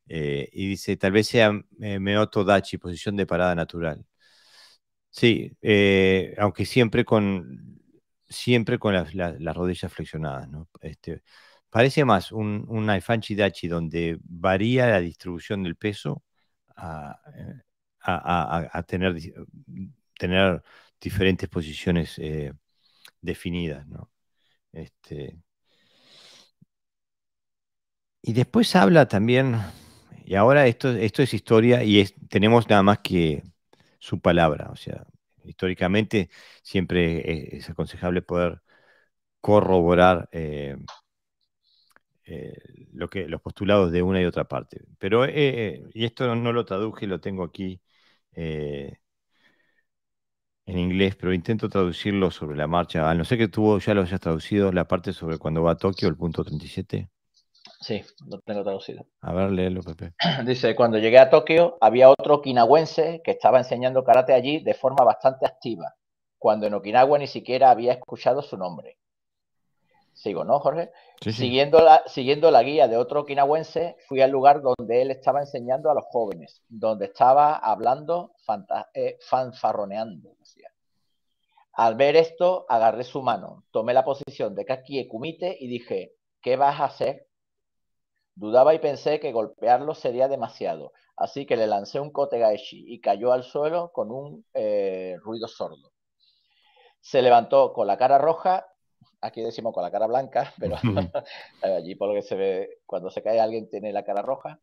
S1: eh, y dice, tal vez sea Meotodachi, posición de parada natural. Sí, aunque siempre con, siempre con las, rodillas flexionadas, ¿no? Este, Parece más un, un dachi donde varía la distribución del peso a, eh, tener, tener diferentes posiciones eh, definidas, Este, y después habla también, y ahora esto, esto es historia y tenemos nada más que su palabra, o sea, históricamente siempre es, aconsejable poder corroborar eh, eh, lo que, los postulados de una y otra parte. Pero, eh, y esto no lo traduje, lo tengo aquí eh, en inglés, pero intento traducirlo sobre la marcha. no sé que tú ya lo hayas traducido, la parte sobre cuando va a Tokio, el punto 37.
S2: Sí, lo tengo traducido.
S1: A ver, léelo, Pepe.
S2: (clears throat) Dice, cuando llegué a Tokio había otro okinawense que estaba enseñando karate allí de forma bastante activa, cuando en Okinawa ni siquiera había escuchado su nombre. Sigo, ¿no, Jorge? Siguiendo, la, siguiendo la guía de otro quinagüense fui al lugar donde él estaba enseñando a los jóvenes, donde estaba hablando, eh, fanfarroneando. Al ver esto, agarré su mano, tomé la posición de Kaki Ekumite y dije, ¿qué vas a hacer? Dudaba y pensé que golpearlo sería demasiado, así que le lancé un kotegaeshi y cayó al suelo con un eh, ruido sordo. Se levantó con la cara roja aquí decimos con la cara blanca, (laughs) pero (laughs) allí por lo que se ve, cuando se cae alguien tiene la cara roja.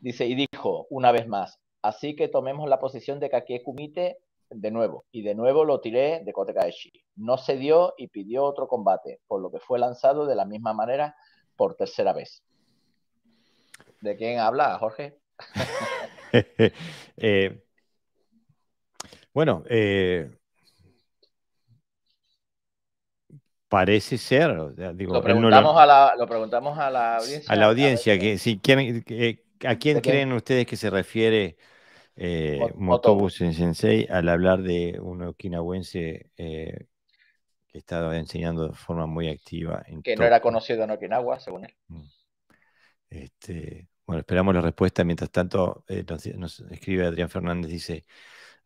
S2: Dice, y dijo una vez más, así que tomemos la posición de Kakie Kumite de nuevo, y de nuevo lo tiré de Kotekaeshi. No cedió y pidió otro combate, por lo que fue lanzado de la misma manera por tercera vez. ¿De quién habla, Jorge? (laughs)
S1: Eh, bueno, eh, Parece ser. digo, lo, preguntamos a
S2: la, preguntamos a
S1: la audiencia. A la audiencia, que si eh, ¿a quién creen ustedes que se refiere eh, Motobu Sensei al hablar de un okinawense eh, que estaba enseñando de forma muy activa? que no era
S2: conocido en Okinawa, según él. Mm.
S1: Este, bueno, esperamos la respuesta. Mientras tanto, eh, nos, escribe Adrián Fernández, dice,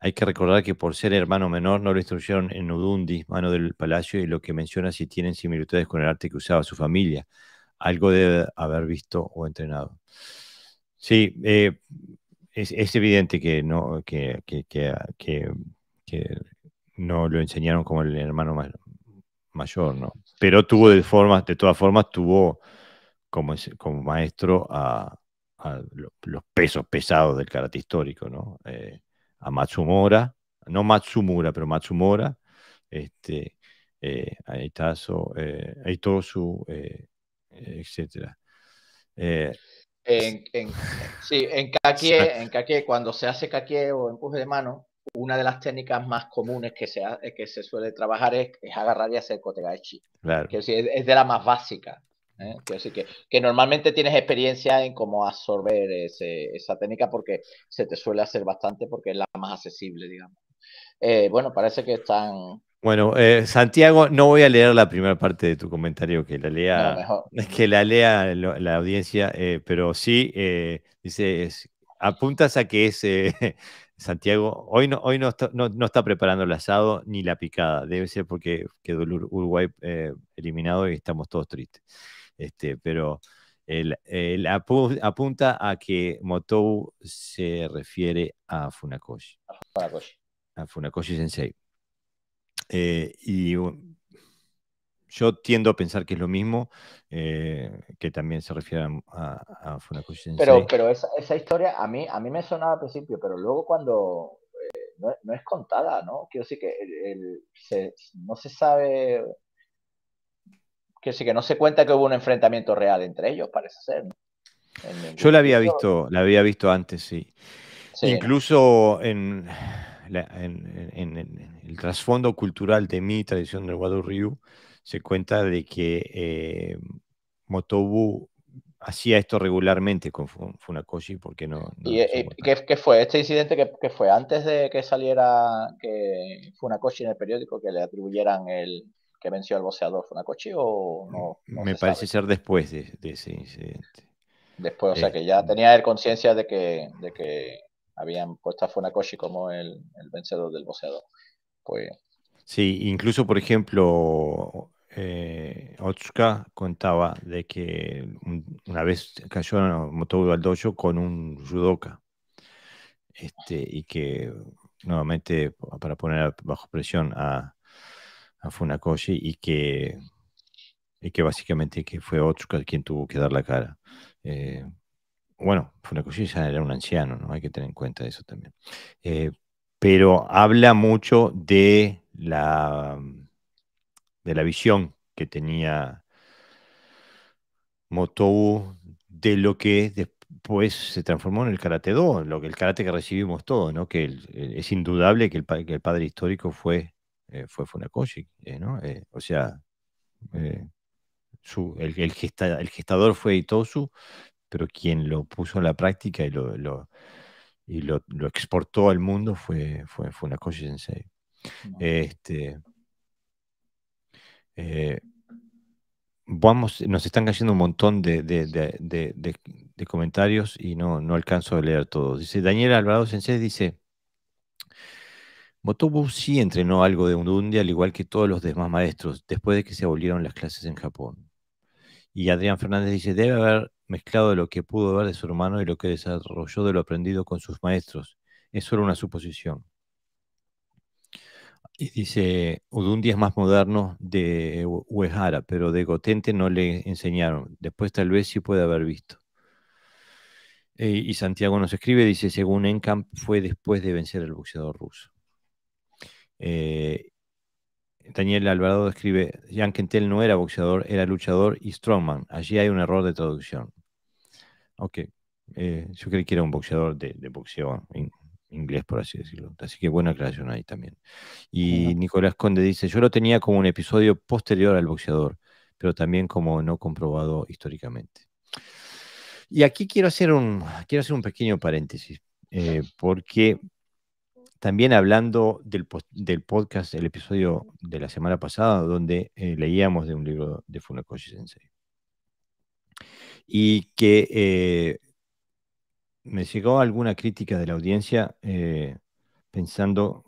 S1: hay que recordar que por ser hermano menor no lo instruyeron en Udundi, mano del palacio, y lo que menciona si tienen similitudes con el arte que usaba su familia. Algo debe haber visto o entrenado. Sí, eh, es, evidente que no, que, no lo enseñaron como el hermano mayor, ¿no? Pero tuvo de de todas formas, tuvo como, como maestro a, los pesos pesados del karate histórico, ¿no? Eh, a Matsumura, no Matsumura, pero Matsumura, este, eh, Aitazo, Aitosu, etc. En,
S2: sí, en kakie, cuando se hace kakie o empuje de mano, una de las técnicas más comunes que se, que se suele trabajar es, agarrar y hacer kotegaechi. Claro. Que es, es, de la más básica. ¿eh? Que, que, normalmente tienes experiencia en cómo absorber esa técnica porque se te suele hacer bastante porque es la más accesible, digamos. Eh, bueno, parece que están...
S1: Bueno, eh, Santiago, no voy a leer la primera parte de tu comentario, que la lea, (laughs) que la, lea la audiencia, pero sí, dice, apuntas a que es... (laughs) Santiago, hoy, no, hoy no, está, preparando el asado ni la picada. Debe ser porque quedó Uruguay eliminado y estamos todos tristes. Este, pero él, apunta a que Motou se refiere a Funakoshi. A Funakoshi. A Funakoshi Sensei. Eh, y yo tiendo a pensar que es lo mismo, eh, que también se refiere a, Funakoshi Sensei.
S2: Pero, esa, historia a mí, a mí me sonaba al principio, pero luego cuando eh, no, es contada, ¿no? Quiero decir que no se sabe que sí que no se cuenta que hubo un enfrentamiento real entre ellos, parece ser. Yo la había visto,
S1: la había visto antes, sí. Incluso en, en, el trasfondo cultural de mi tradición del Wado se cuenta de que eh, Motobu hacía esto regularmente con Funakoshi, porque no... no
S2: ¿Y, eh, ¿qué, ¿qué, fue? ¿Este incidente que, que, fue antes de que saliera que Funakoshi en el periódico, que le atribuyeran el, que venció al boxeador Funakoshi o no?
S1: Eh, me parece ser después de, ese incidente.
S2: Después, o sea eh, que ya tenía conciencia de que, de que habían puesto a Funakoshi como el, vencedor del boxeador.
S1: Pues... Sí, incluso por ejemplo, eh, Otsuka contaba de que una vez cayó en Motobu al dojo con un judoka este, y que nuevamente para poner bajo presión a, a Funakoshi y que, que básicamente que fue otro quien tuvo que dar la cara. Eh, bueno, Funakoshi ya era un anciano, ¿no? Hay que tener en cuenta eso también. Eh, pero habla mucho de la, de la visión que tenía Motou de lo que después se transformó en el Karate 2, lo que el karate que recibimos todos, ¿no? Que es indudable que el padre histórico fue eh, fue Funakoshi, eh, ¿no? Eh, o sea, el, gestador fue Itosu, pero quien lo puso en la práctica y lo, exportó al mundo fue, fue, Sensei. Este, vamos, nos están cayendo un montón de, comentarios y no, no alcanzo a leer todos. Dice Daniel Alvarado Sensei dice sí entrenó algo de Udundi, al igual que todos los demás maestros, después de que se abolieron las clases en Japón. Y Adrián Fernández dice, debe haber mezclado lo que pudo ver de su hermano y lo que desarrolló de lo aprendido con sus maestros. Es solo una suposición. Y dice, Udundi es más moderno de Uehara, pero de Gotente no le enseñaron. Después tal vez sí puede haber visto. Eh, y Santiago nos escribe, dice, según Enkamp fue después de vencer al boxeador ruso. Eh, Daniel Alvarado escribe, Jan Kentel no era boxeador, era luchador y strongman. Allí hay un error de traducción. Ok, eh, yo creí que era un boxeador de, boxeo inglés, por así decirlo. Así que buena aclaración ahí también. Y Nicolás Conde dice, yo lo tenía como un episodio posterior al boxeador, pero también como no comprobado históricamente. Y aquí quiero hacer un, quiero hacer un pequeño paréntesis, eh, porque también hablando del, podcast, el episodio de la semana pasada, donde eh, leíamos de un libro de Funakoshi Sensei. Y que eh, me llegó alguna crítica de la audiencia eh, pensando,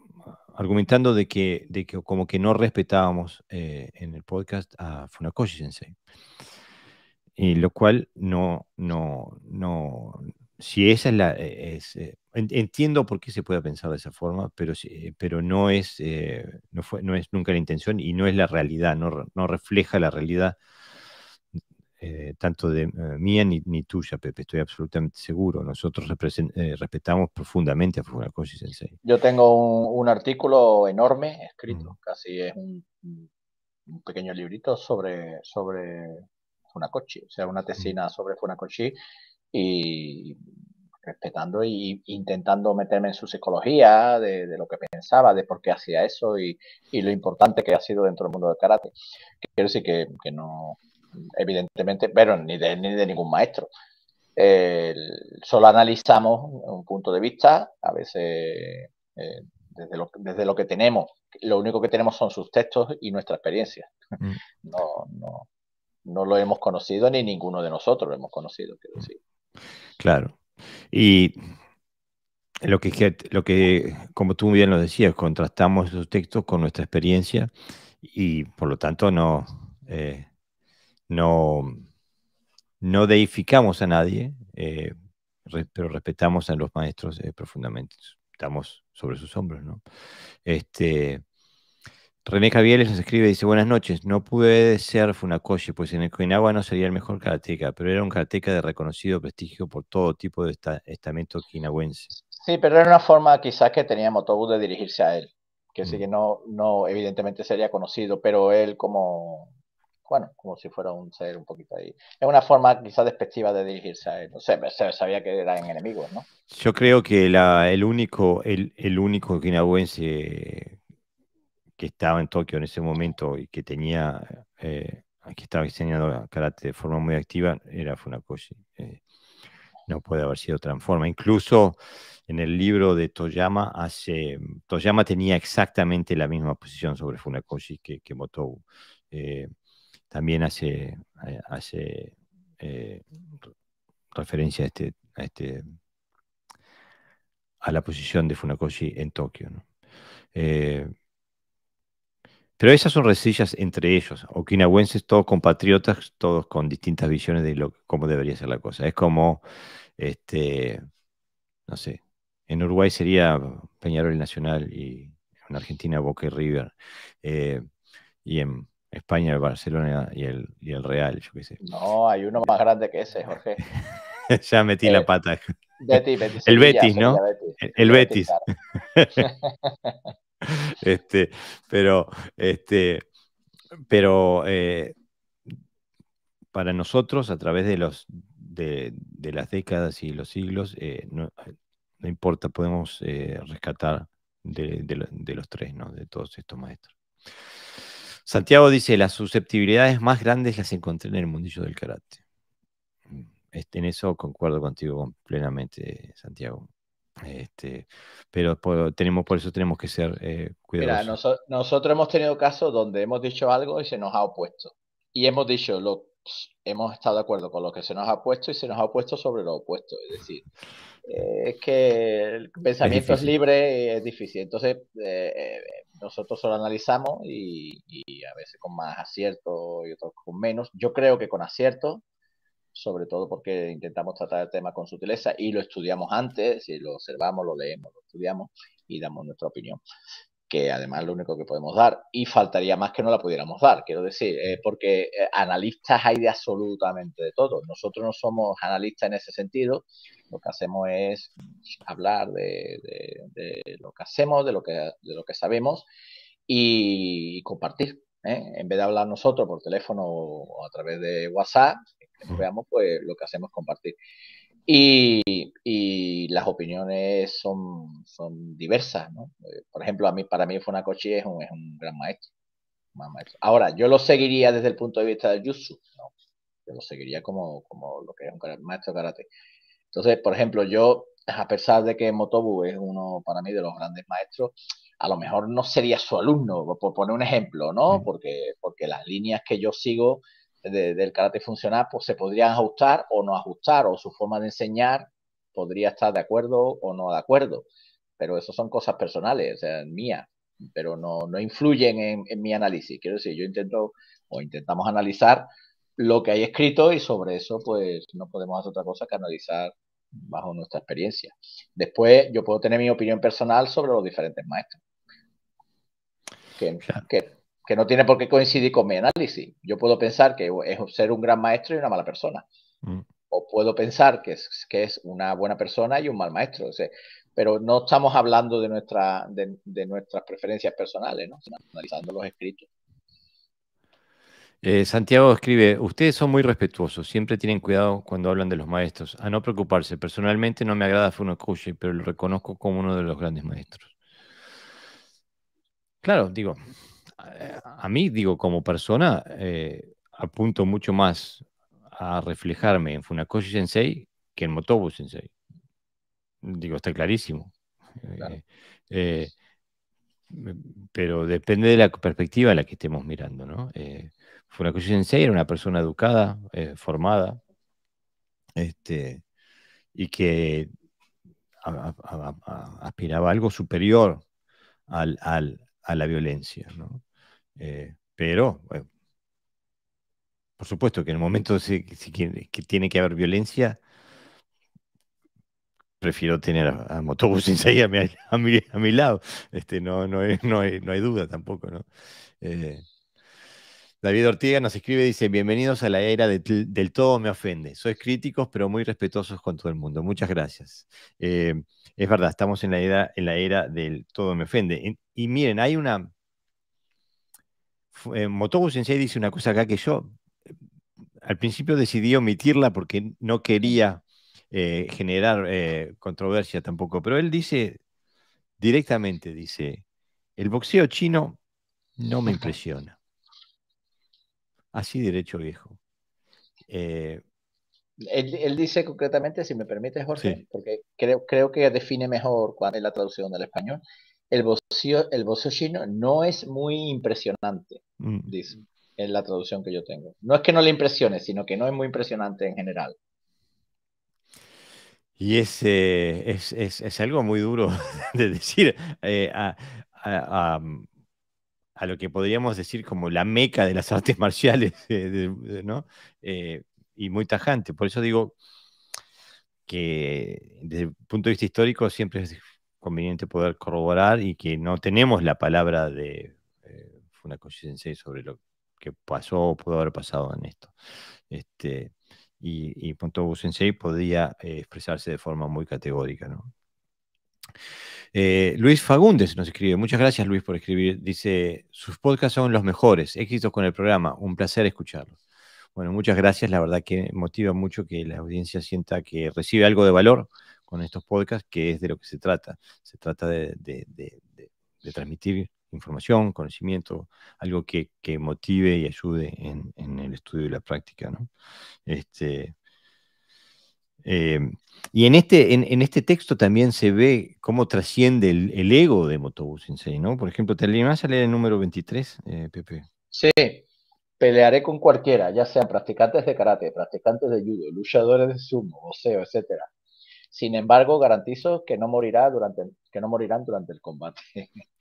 S1: argumentando de que, como que no respetábamos en el podcast a Funakoshi Sensei. Y lo cual no, no, no, si esa es la... Eh, eh, entiendo por qué se puede pensar de esa forma, pero, eh, pero no, es, no, fue, no es nunca la intención y no es la realidad, no, no refleja la realidad tanto de mía ni, ni, tuya, Pepe, estoy absolutamente seguro. Nosotros respetamos profundamente a Funakoshi Sensei.
S2: Yo tengo un, artículo enorme escrito, casi es un, pequeño librito sobre, sobre Funakoshi, o sea, una tesina sobre Funakoshi y respetando e intentando meterme en su psicología, de, lo que pensaba, de por qué hacía eso y, lo importante que ha sido dentro del mundo del karate. Quiero decir que, no, evidentemente, pero ni de, ningún maestro. solo analizamos un punto de vista, a veces eh, desde, lo, que tenemos. Lo único que tenemos son sus textos y nuestra experiencia. Mm. No, no lo hemos conocido ni ninguno de nosotros lo hemos conocido, quiero decir.
S1: Claro. Y lo que, lo que, como tú bien lo decías, contrastamos los textos con nuestra experiencia y por lo tanto no, eh, no, no deificamos a nadie, eh, pero respetamos a los maestros eh, profundamente. Estamos sobre sus hombros, ¿no? Este, René Javieres nos escribe, dice, buenas noches, no pude ser Funakoshi, pues en el no sería el mejor karateca, pero era un karateca de reconocido prestigio por todo tipo de estamentos estamento Sí,
S2: pero era una forma quizás que tenía Motobu de dirigirse a él, que sí mm. que no, no, evidentemente sería conocido, pero él como, bueno, como si fuera un ser un poquito ahí. Es una forma quizás despectiva de dirigirse a él, no sé, se sabía que eran enemigos, ¿no?
S1: Yo creo que el único, el, el único quinahuense que estaba en Tokio en ese momento y que tenía, eh, eh, que estaba diseñando karate de forma muy activa, era Funakoshi. Eh, no puede haber sido otra forma. Incluso en el libro de Toyama, hace, Toyama tenía exactamente la misma posición sobre Funakoshi que, que también hace, hace referencia a este, a este a la posición de Funakoshi en Tokio. Pero esas son resillas entre ellos, okinawenses, todos compatriotas, todos con distintas visiones de lo, cómo debería ser la cosa. Es como, este, no sé, en Uruguay sería Peñarol Nacional y en Argentina Boca y River. Eh, y en España, Barcelona y el, Real, yo qué sé.
S2: No, hay uno más grande que ese, Jorge.
S1: (laughs) ya metí la pata.
S2: el Betis, ¿no? el, Betis. (laughs)
S1: (laughs) Este, pero, este, pero eh, para nosotros, a través de, los, de, las décadas y los siglos, eh, no, importa, podemos eh, rescatar de, los tres, ¿no? de todos estos maestros. Santiago dice, las susceptibilidades más grandes las encontré en el mundillo del karate. Este, en eso concuerdo contigo plenamente, Santiago. Este, pero por, tenemos, por eso tenemos que ser eh, cuidadosos.
S2: nosotros hemos tenido casos donde hemos dicho algo y se nos ha opuesto. Y hemos dicho, hemos estado de acuerdo con lo que se nos ha puesto y se nos ha opuesto sobre lo opuesto. Es decir, eh, es que el pensamiento es, libre y es difícil. Entonces, eh, nosotros solo analizamos y, y, a veces con más acierto y otros con menos. Yo creo que con acierto sobre todo porque intentamos tratar el tema con sutileza y lo estudiamos antes, si lo observamos, lo leemos, lo estudiamos y damos nuestra opinión, que además es lo único que podemos dar y faltaría más que no la pudiéramos dar, quiero decir, eh, porque eh, analistas hay de absolutamente de todo. Nosotros no somos analistas en ese sentido, lo que hacemos es hablar de, lo que hacemos, de lo que, de lo que sabemos y compartir. ¿eh? en vez de hablar nosotros por teléfono o a través de WhatsApp, veamos, pues lo que hacemos compartir. Y, y, las opiniones son, son diversas, ¿no? Eh, por ejemplo, a mí, para mí Funakoshi es un, es un gran maestro, Ahora, yo lo seguiría desde el punto de vista del jutsu, ¿no? Yo lo seguiría como, como lo que es un maestro de karate. Entonces, por ejemplo, yo, a pesar de que Motobu es uno, para mí, de los grandes maestros, a lo mejor no sería su alumno, por poner un ejemplo, ¿no? Porque, porque las líneas que yo sigo del karate funcional pues se podrían ajustar o no ajustar, o su forma de enseñar podría estar de acuerdo o no de acuerdo. Pero eso son cosas personales, o sea, mías, pero no, no influyen en, mi análisis. Quiero decir, yo intento o intentamos analizar lo que hay escrito y sobre eso pues no podemos hacer otra cosa que analizar bajo nuestra experiencia. Después yo puedo tener mi opinión personal sobre los diferentes maestros. que, que que no tiene por qué coincidir con mi análisis. Yo puedo pensar que es ser un gran maestro y una mala persona. Mm. O puedo pensar que es, que es una buena persona y un mal maestro. pero no estamos hablando de, nuestra, de, nuestras preferencias personales, ¿no? Estamos analizando los escritos.
S1: Eh, Santiago escribe, ustedes son muy respetuosos, siempre tienen cuidado cuando hablan de los maestros, a no preocuparse. Personalmente no me agrada Funokushi, pero lo reconozco como uno de los grandes maestros. Claro, digo, eh, a mí, digo, como persona, eh, apunto mucho más a reflejarme en Funakoshi Sensei que en Motobu Sensei. Digo, está clarísimo. Eh, pero depende de la perspectiva en la que estemos mirando, ¿no? Funakoshi Sensei era una persona educada, formada, este, y que aspiraba a algo superior a la violencia, ¿no? Eh, pero, por supuesto que en el momento si, que tiene que haber violencia, prefiero tener a, Motobus (laughs) Motobu a mi, a mi, lado. Este, no, no, hay, duda tampoco, ¿no? Eh, David Ortiga nos escribe, dice, bienvenidos a la era del todo me ofende. Sois críticos, pero muy respetuosos con todo el mundo. Muchas gracias. Eh, es verdad, estamos en la era, en la era del todo me ofende. y miren, hay una, Motobu Sensei dice una cosa acá que yo al principio decidí omitirla porque no quería eh, generar eh, controversia tampoco, pero él dice directamente, dice, el boxeo chino no me impresiona. Así derecho viejo. Eh,
S2: él, dice concretamente, si me permite Jorge, porque creo, creo que define mejor cuál es la traducción del español el bocio, el chino no es muy impresionante, mm. dice, en la traducción que yo tengo. No es que no le impresione, sino que no es muy impresionante en general.
S1: Y es, eh, es, algo muy duro (laughs) de decir eh, a, lo que podríamos decir como la meca de las (laughs) artes marciales, eh, y muy tajante. Por eso digo que desde el punto de vista histórico siempre es conveniente poder corroborar y que no tenemos la palabra de eh, Funakoshi Sensei sobre lo que pasó o pudo haber pasado en esto. Este, y, y Pontobu Sensei podía eh, expresarse de forma muy categórica. ¿no? Eh, Luis Fagundes nos escribe. Muchas gracias, Luis, por escribir. Dice: Sus podcasts son los mejores. Éxitos con el programa. Un placer escucharlos. Bueno, muchas gracias. La verdad que motiva mucho que la audiencia sienta que recibe algo de valor con estos podcasts, que es de lo que se trata. Se trata de, transmitir información, conocimiento, algo que, motive y ayude en, el estudio y la práctica. ¿no? Este, em, y en este, en, este texto también se ve cómo trasciende el, ego de Motobu Sensei, ¿no? Por ejemplo, ¿te animás a leer el número 23, eh, Pepe?
S2: Sí, pelearé con cualquiera, ya sean practicantes de karate, practicantes de judo, luchadores de sumo, oseo, etcétera. Sin embargo, garantizo que no, morirá durante, que no morirán durante el combate.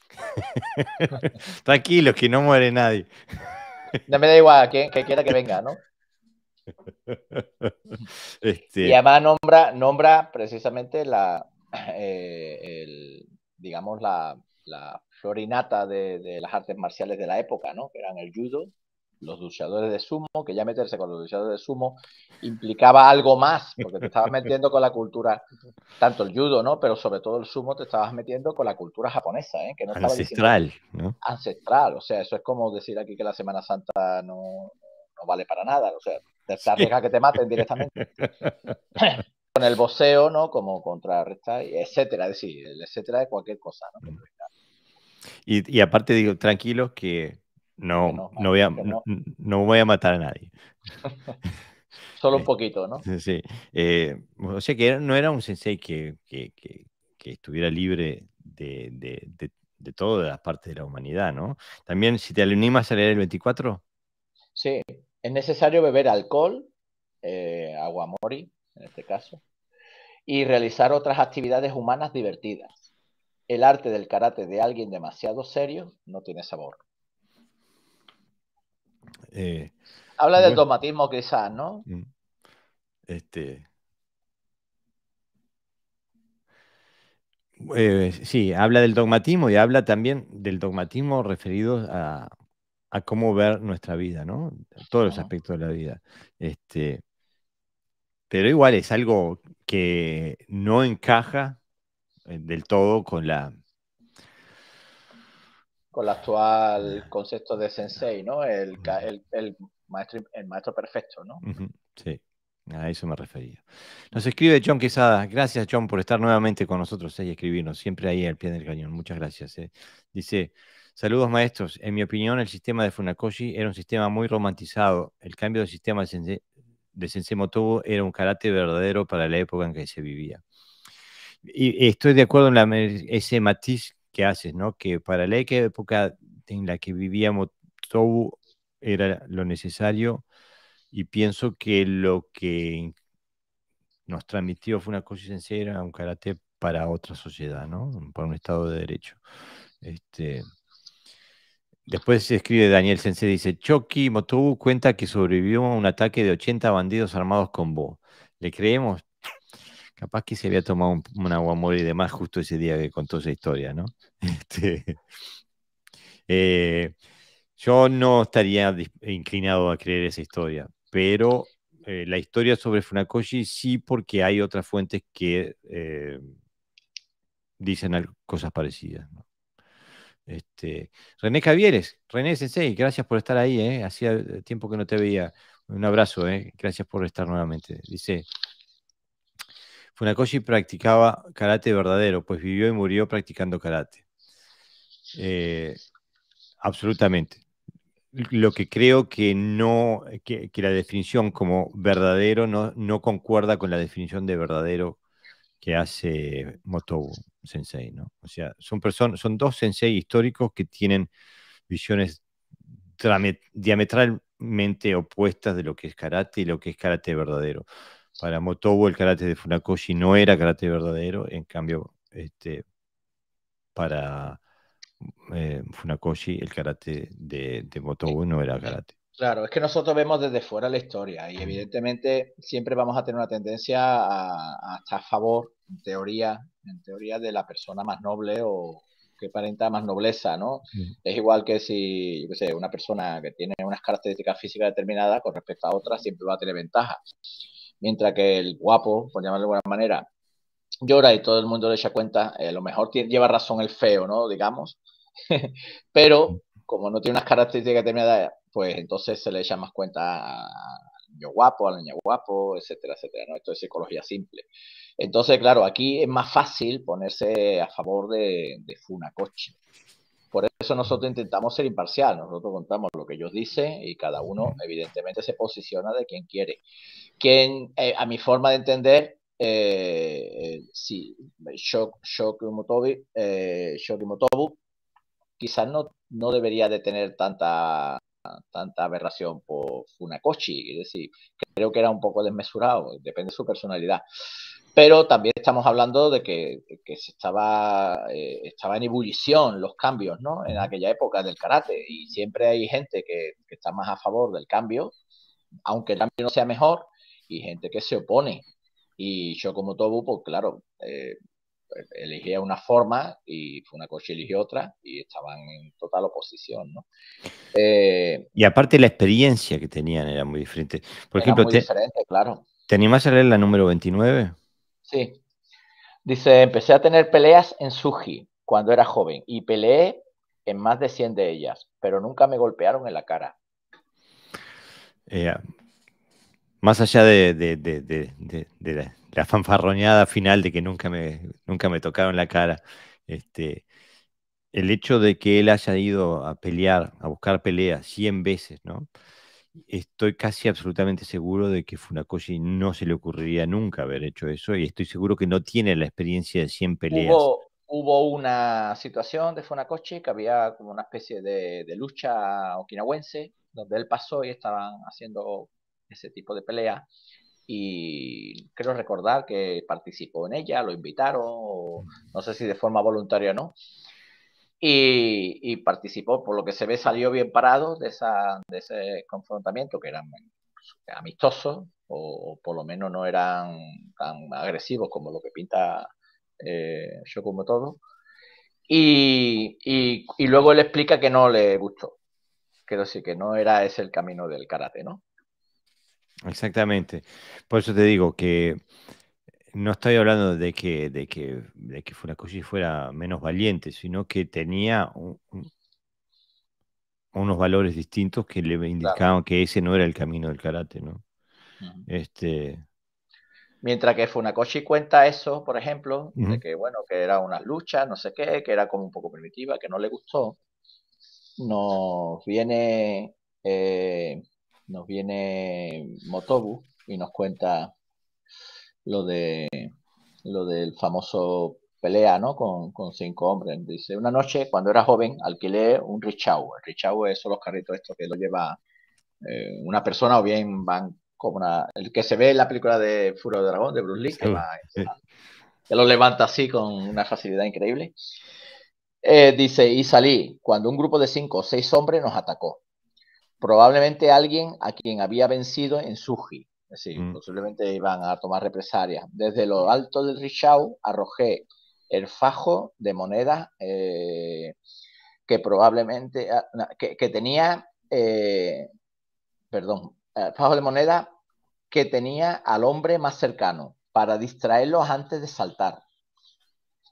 S1: (laughs) Tranquilo, que no muere nadie.
S2: No me da igual, a que quiera que venga, ¿no?
S1: Este y además
S2: nombra, nombra precisamente la, eh, el, digamos, la, florinata de, de, las artes marciales de la época, ¿no? Que eran el judo, los duchadores de sumo, que ya meterse con los duchadores de sumo implicaba algo más, porque te estabas metiendo con la cultura, tanto el judo, ¿no? Pero sobre todo el sumo te estabas metiendo con la cultura japonesa, ¿eh? Que no ancestral, ¿no? Ancestral, o sea, eso es como decir aquí que la Semana Santa no, vale para nada, o sea, te, arriesga que te maten directamente. (laughs) con el voceo, ¿no? Como contrarrestar, etcétera, es decir, el etcétera de cualquier cosa, ¿no?
S1: Y, y aparte digo, tranquilos que no, no, voy a, matar a nadie. (laughs)
S2: Solo un eh, poquito, ¿no?
S1: Sí. Eh, o sea que no era un sensei que, estuviera libre de, todas las partes de la humanidad, ¿no? También, si te animas a leer el 24.
S2: Sí, es necesario beber alcohol, eh, agua mori en este caso, y realizar otras actividades humanas divertidas. El arte del karate de alguien demasiado serio no tiene sabor.
S1: Eh, habla del
S2: dogmatismo quizás, ¿no? Mm.
S1: Este, eh, sí, habla del dogmatismo y habla también del dogmatismo referido a, cómo ver nuestra vida, ¿no? Todos los aspectos de la vida. Este, pero igual es algo que no encaja eh, del todo con la,
S2: con el actual concepto de sensei, ¿no? El, maestro, perfecto, ¿no?
S1: Sí. A eso me refería. Nos escribe John Quesada. Gracias, John, por estar nuevamente con nosotros eh, y escribirnos. Siempre ahí al pie del cañón. Muchas gracias. Eh". Dice, saludos maestros. En mi opinión, el sistema de Funakoshi era un sistema muy romantizado. El cambio del sistema de Sensei, de Motobu era un karate verdadero para la época en que se vivía. Y estoy de acuerdo en ese matiz que haces, ¿no? Que para la e-, época en la que vivíamos todo era lo necesario y pienso que lo que nos transmitió fue una cosa sincera, un karate para otra sociedad, ¿no? Para un Estado de Derecho. Este, Después se escribe Daniel Sense, dice, Choki Motobu cuenta que sobrevivió a un ataque de 80 bandidos armados con Bo. ¿Le creemos? Capaz que se había tomado un, agua y demás justo ese día que contó esa historia, ¿no? (laughs) Este, eh, yo no estaría inclinado a creer esa historia, pero eh, la historia sobre Funakoshi sí porque hay otras fuentes que eh, dicen cosas parecidas. Este, René Javieres, René Sensei, gracias por estar ahí, ¿eh? hacía tiempo que no te veía. Un abrazo, gracias por estar nuevamente. Dice, Funakoshi practicaba karate verdadero, pues vivió y murió practicando karate. Eh, absolutamente. Lo que creo que no, que, la definición como verdadero no, concuerda con la definición de verdadero que hace Motobu Sensei, ¿no? O sea, son son dos sensei históricos que tienen visiones diametralmente opuestas de lo que es karate y lo que es karate verdadero para Motobu el karate de Funakoshi no era karate verdadero, en cambio, este, para eh, Funakoshi el karate de, Motobu no era karate.
S2: Claro, es que nosotros vemos desde fuera la historia y evidentemente siempre vamos a tener una tendencia a, estar a favor, en teoría, en teoría de la persona más noble o que aparenta más nobleza, ¿no? Es igual que si, una persona que tiene unas características físicas determinadas con respecto a otra siempre va a tener ventaja mientras que el guapo, por llamarlo de alguna manera, llora y todo el mundo le echa cuenta, eh, a lo mejor lleva razón el feo, ¿no? Digamos, (laughs) pero como no tiene unas características determinadas, pues entonces se le echa más cuenta al niño guapo, al niño guapo, etcétera, etcétera, ¿no? Esto es psicología simple. Entonces, claro, aquí es más fácil ponerse a favor de, de coche. Por eso nosotros intentamos ser imparcial, nosotros contamos lo que ellos dicen y cada uno evidentemente se posiciona de quien quiere quien, eh, a mi forma de entender, si eh, eh, sí, Shok, Motobu, quizás no, no debería de tener tanta, tanta aberración por Funakoshi, es decir, creo que era un poco desmesurado, depende de su personalidad. Pero también estamos hablando de que, que se estaba, estaba en ebullición los cambios, ¿no? En aquella época del karate. Y siempre hay gente que, que está más a favor del cambio, aunque el cambio no sea mejor, y gente que se opone. Y yo como Tobu, pues claro, eh, elegía una forma y fue una Funakoshi elegí otra y estaban en total oposición, ¿no? Eh,
S1: y aparte la experiencia que tenían era muy diferente. Por ejemplo, muy diferente, claro. ¿te a la número 29?
S2: Sí. Dice, empecé a tener peleas en Suji cuando era joven y peleé en más de 100 de ellas, pero nunca me golpearon en la cara.
S1: Eh, más allá de, la, fanfarroñada final de que nunca me, nunca me tocaron la cara, este, el hecho de que él haya ido a pelear, a buscar peleas 100 veces, ¿no? Estoy casi absolutamente seguro de que Funakoshi no se le ocurriría nunca haber hecho eso y estoy seguro que no tiene la experiencia de 100 peleas.
S2: Hubo, una situación de Funakoshi que había como una especie de, de lucha okinawense donde él pasó y estaban haciendo ese tipo de pelea. Y creo recordar que participó en ella, lo invitaron, no sé si de forma voluntaria o no. Y, participó, por lo que se ve salió bien parado de, esa, de ese confrontamiento, que eran pues, amistosos, o, por lo menos no eran tan agresivos como lo que pinta eh, yo como todo. Y, y, y, luego él explica que no le gustó, quiero decir, que no era ese el camino del karate, ¿no?
S1: Exactamente. Por eso te digo que no estoy hablando de que, de que, Funakoshi fuera menos valiente, sino que tenía unos valores distintos que le indicaban que ese no era el camino del karate, ¿no? Este.
S2: Mientras que Funakoshi cuenta eso, por ejemplo, de que bueno, que era una lucha, no sé qué, que era como un poco primitiva, que no le gustó, nos viene eh, nos viene Motobu y nos cuenta lo de lo del famoso pelea ¿no? con, cinco hombres. Dice, una noche cuando era joven alquilé un richau. El uno los carritos estos que lo lleva eh, una persona o bien van como una... El que se ve en la película de Furo de Dragón, de Bruce Lee, que, va, lo levanta así con una facilidad increíble. Eh, dice, y salí cuando un grupo de cinco o seis hombres nos atacó probablemente alguien a quien había vencido en Suji. Es decir, mm. posiblemente iban a tomar represalias. Desde lo mm. alto del Rishau arrojé el fajo de monedas eh, que probablemente, ah, que, tenía, eh, perdón, eh, fajo de moneda que tenía al hombre más cercano para distraerlos antes de saltar.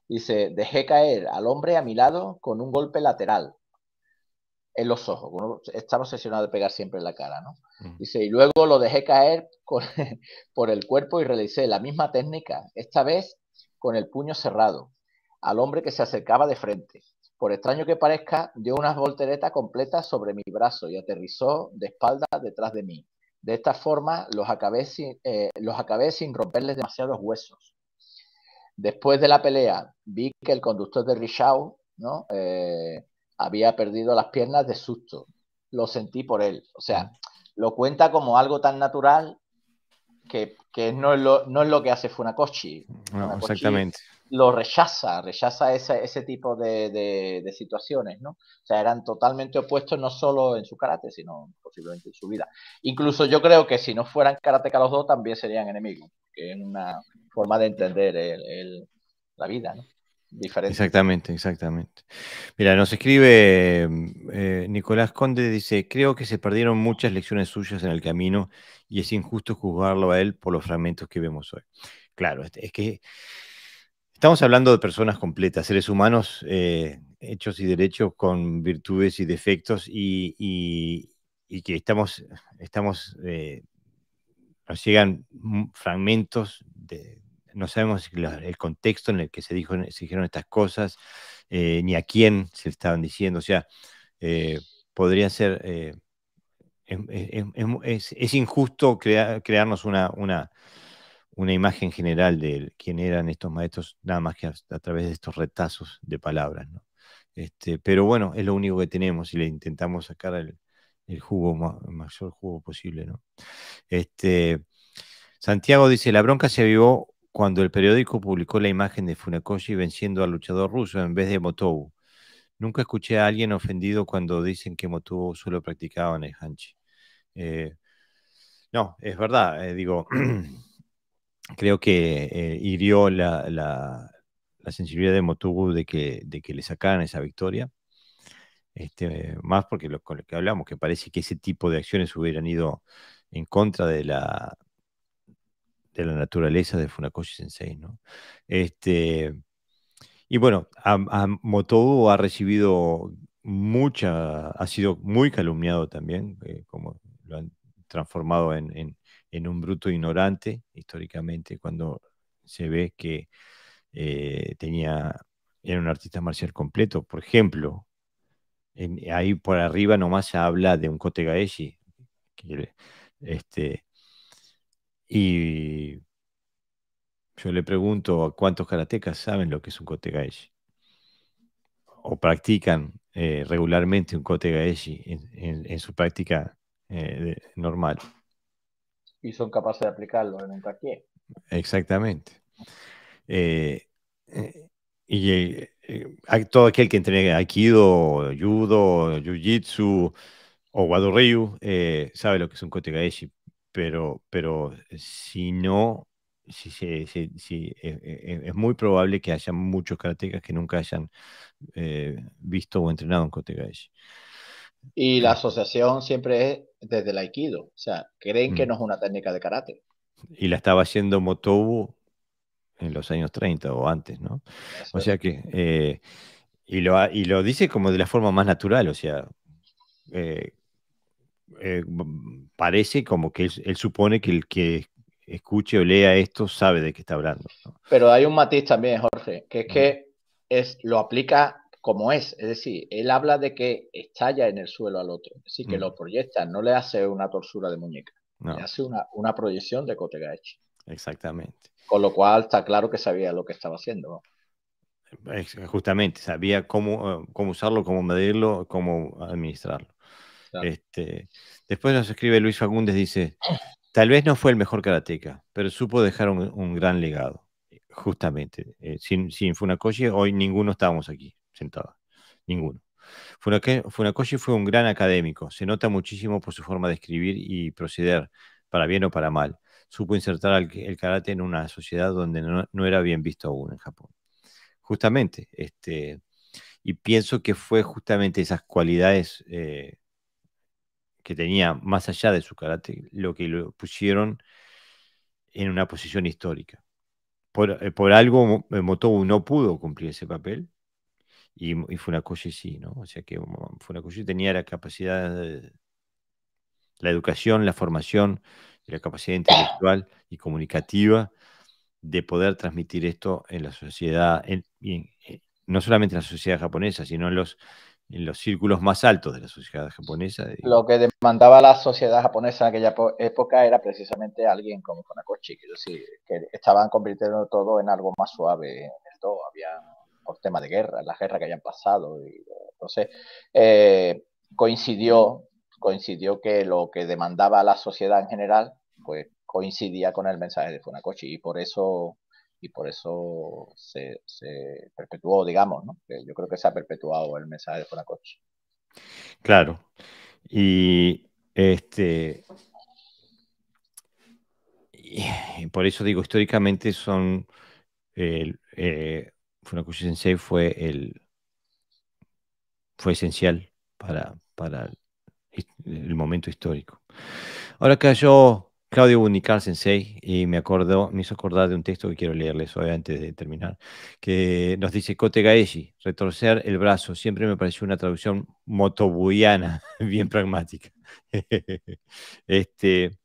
S2: Dice, dejé caer al hombre a mi lado con un golpe lateral, en los ojos. Uno estaba obsesionado de pegar siempre en la cara, ¿no? Mm. Dice, y luego lo dejé caer (laughs) por el cuerpo y realicé la misma técnica, esta vez con el puño cerrado, al hombre que se acercaba de frente. Por extraño que parezca, dio unas volteretas completas sobre mi brazo y aterrizó de espalda detrás de mí. De esta forma los acabé sin, eh, los acabé sin romperles demasiados huesos. Después de la pelea, vi que el conductor de Rishau, ¿no? Eh, había perdido las piernas de susto. Lo sentí por él. O sea, mm. lo cuenta como algo tan natural que, no, es lo, no, es lo, que hace Funakoshi. exactamente. Lo rechaza, rechaza ese, tipo de, situaciones, ¿no? O sea, eran totalmente opuestos no solo en su karate, sino posiblemente en su vida. Incluso yo creo que si no fueran karateka los dos, también serían enemigos, que es una forma de entender la vida, ¿no? Exactamente,
S1: exactamente. Mira, nos escribe eh, Nicolás Conde, dice, creo que se perdieron muchas lecciones suyas en el camino y es injusto juzgarlo a él por los fragmentos que vemos hoy. Claro, este, es que estamos hablando de personas completas, seres humanos eh, hechos y derechos con virtudes y defectos y, que estamos, estamos eh, nos llegan fragmentos de no sabemos el contexto en el que se, dijeron estas cosas, eh, ni a quién se estaban diciendo. O sea, eh, podría ser... Eh, es, injusto crearnos una, una, una, imagen general de quién eran estos maestros, nada más que a, través de estos retazos de palabras. Este, pero bueno, es lo único que tenemos y le intentamos sacar el, jugo, mayor jugo posible. ¿no? Este, Santiago dice, la bronca se avivó cuando el periódico publicó la imagen de Funakoshi venciendo al luchador ruso en vez de Motou. Nunca escuché a alguien ofendido cuando dicen que Motou solo practicaba en el Hanchi. Eh, no, es verdad, eh, digo, (clears throat) creo que eh, hirió la, sensibilidad de Motou de que, de que le sacaran esa victoria. Este, más porque con lo que hablamos, que parece que ese tipo de acciones hubieran ido en contra de la, de la naturaleza de Funakoshi Sensei, ¿no? Este, y bueno, a, Motobu ha recibido mucha, ha sido muy calumniado también, eh, como lo han transformado en, un bruto ignorante históricamente, cuando se ve que eh, tenía, era un artista marcial completo. Por ejemplo, ahí por arriba nomás se habla de un Gaeshi que, este, y yo le pregunto a cuántos karatecas saben lo que es un kote gaeshi o practican eh, regularmente un kote gaeshi en, su práctica eh, normal.
S2: Y son capaces de aplicarlo en un taquí.
S1: Exactamente. Eh, y todo aquel que entrena Aikido, Judo, Jiu-Jitsu o Wado Ryu sabe lo que es un kote gaeshi pero, pero si no, si, eh, eh, es muy probable que haya muchos karatecas que nunca hayan eh, visto o entrenado en Kotegaishi.
S2: Y la asociación siempre es desde el aikido, o sea, creen que mm. no es una técnica de karate.
S1: Y la estaba haciendo Motobu en los años 30 o antes, ¿no? o sea que, y, lo, y lo dice como de la forma más natural, o sea, eh, mm, parece como que él, supone que el que escuche o lea esto sabe de qué está hablando.
S2: Pero hay un matiz también, Jorge, que es que es, lo aplica como es, es decir, él habla de que estalla en el suelo al otro, así que lo proyecta, no le hace una torsura de muñeca, le hace una, una proyección de Kotegachi.
S1: Exactamente.
S2: Con lo cual está claro que sabía lo que estaba haciendo.
S1: Justamente, sabía cómo, eh, cómo usarlo, cómo medirlo, cómo administrarlo. Este, después nos escribe Luis Fagundes, dice, tal vez no fue el mejor karateca, pero supo dejar un, gran legado, justamente. Eh, sin, Funakoshi, hoy ninguno estábamos aquí sentados, ninguno. Funakoshi fue un gran académico, se nota muchísimo por su forma de escribir y proceder, para bien o para mal. Supo insertar el, karate en una sociedad donde no, era bien visto aún en Japón. Justamente, este, y pienso que fue justamente esas cualidades eh, que tenía más allá de su karate, lo que lo pusieron en una posición histórica. Por, eh, algo eh, Motobu no pudo cumplir ese papel y, y cosa sí, ¿no? O sea que Funakoshi tenía la capacidad, la educación, la formación, la capacidad intelectual y comunicativa de poder transmitir esto en la sociedad, eh, no solamente en la sociedad japonesa, sino en los en los círculos más altos de la sociedad japonesa.
S2: Lo que demandaba la sociedad japonesa en aquella época era precisamente alguien como Konakochi, que, estaban convirtiendo todo en algo más suave había por tema de guerra, las guerras que habían pasado. entonces, eh, coincidió, coincidió que lo que demandaba la sociedad en general, pues coincidía con el mensaje de Funakoshi y por eso y por eso se, perpetuó, digamos, ¿no? yo creo que se ha perpetuado el mensaje de Funakoshi.
S1: Claro. Y este y por eso digo, históricamente son Funakoshi eh, Sensei fue el fue esencial para, para el, el momento histórico. Ahora que yo Claudio Bunical Sensei, y me acordó, me hizo acordar de un texto que quiero leerles hoy antes de terminar, que nos dice Kote Gaeshi, retorcer el brazo, siempre me pareció una traducción motobuyana, (laughs) bien pragmática. (laughs) este,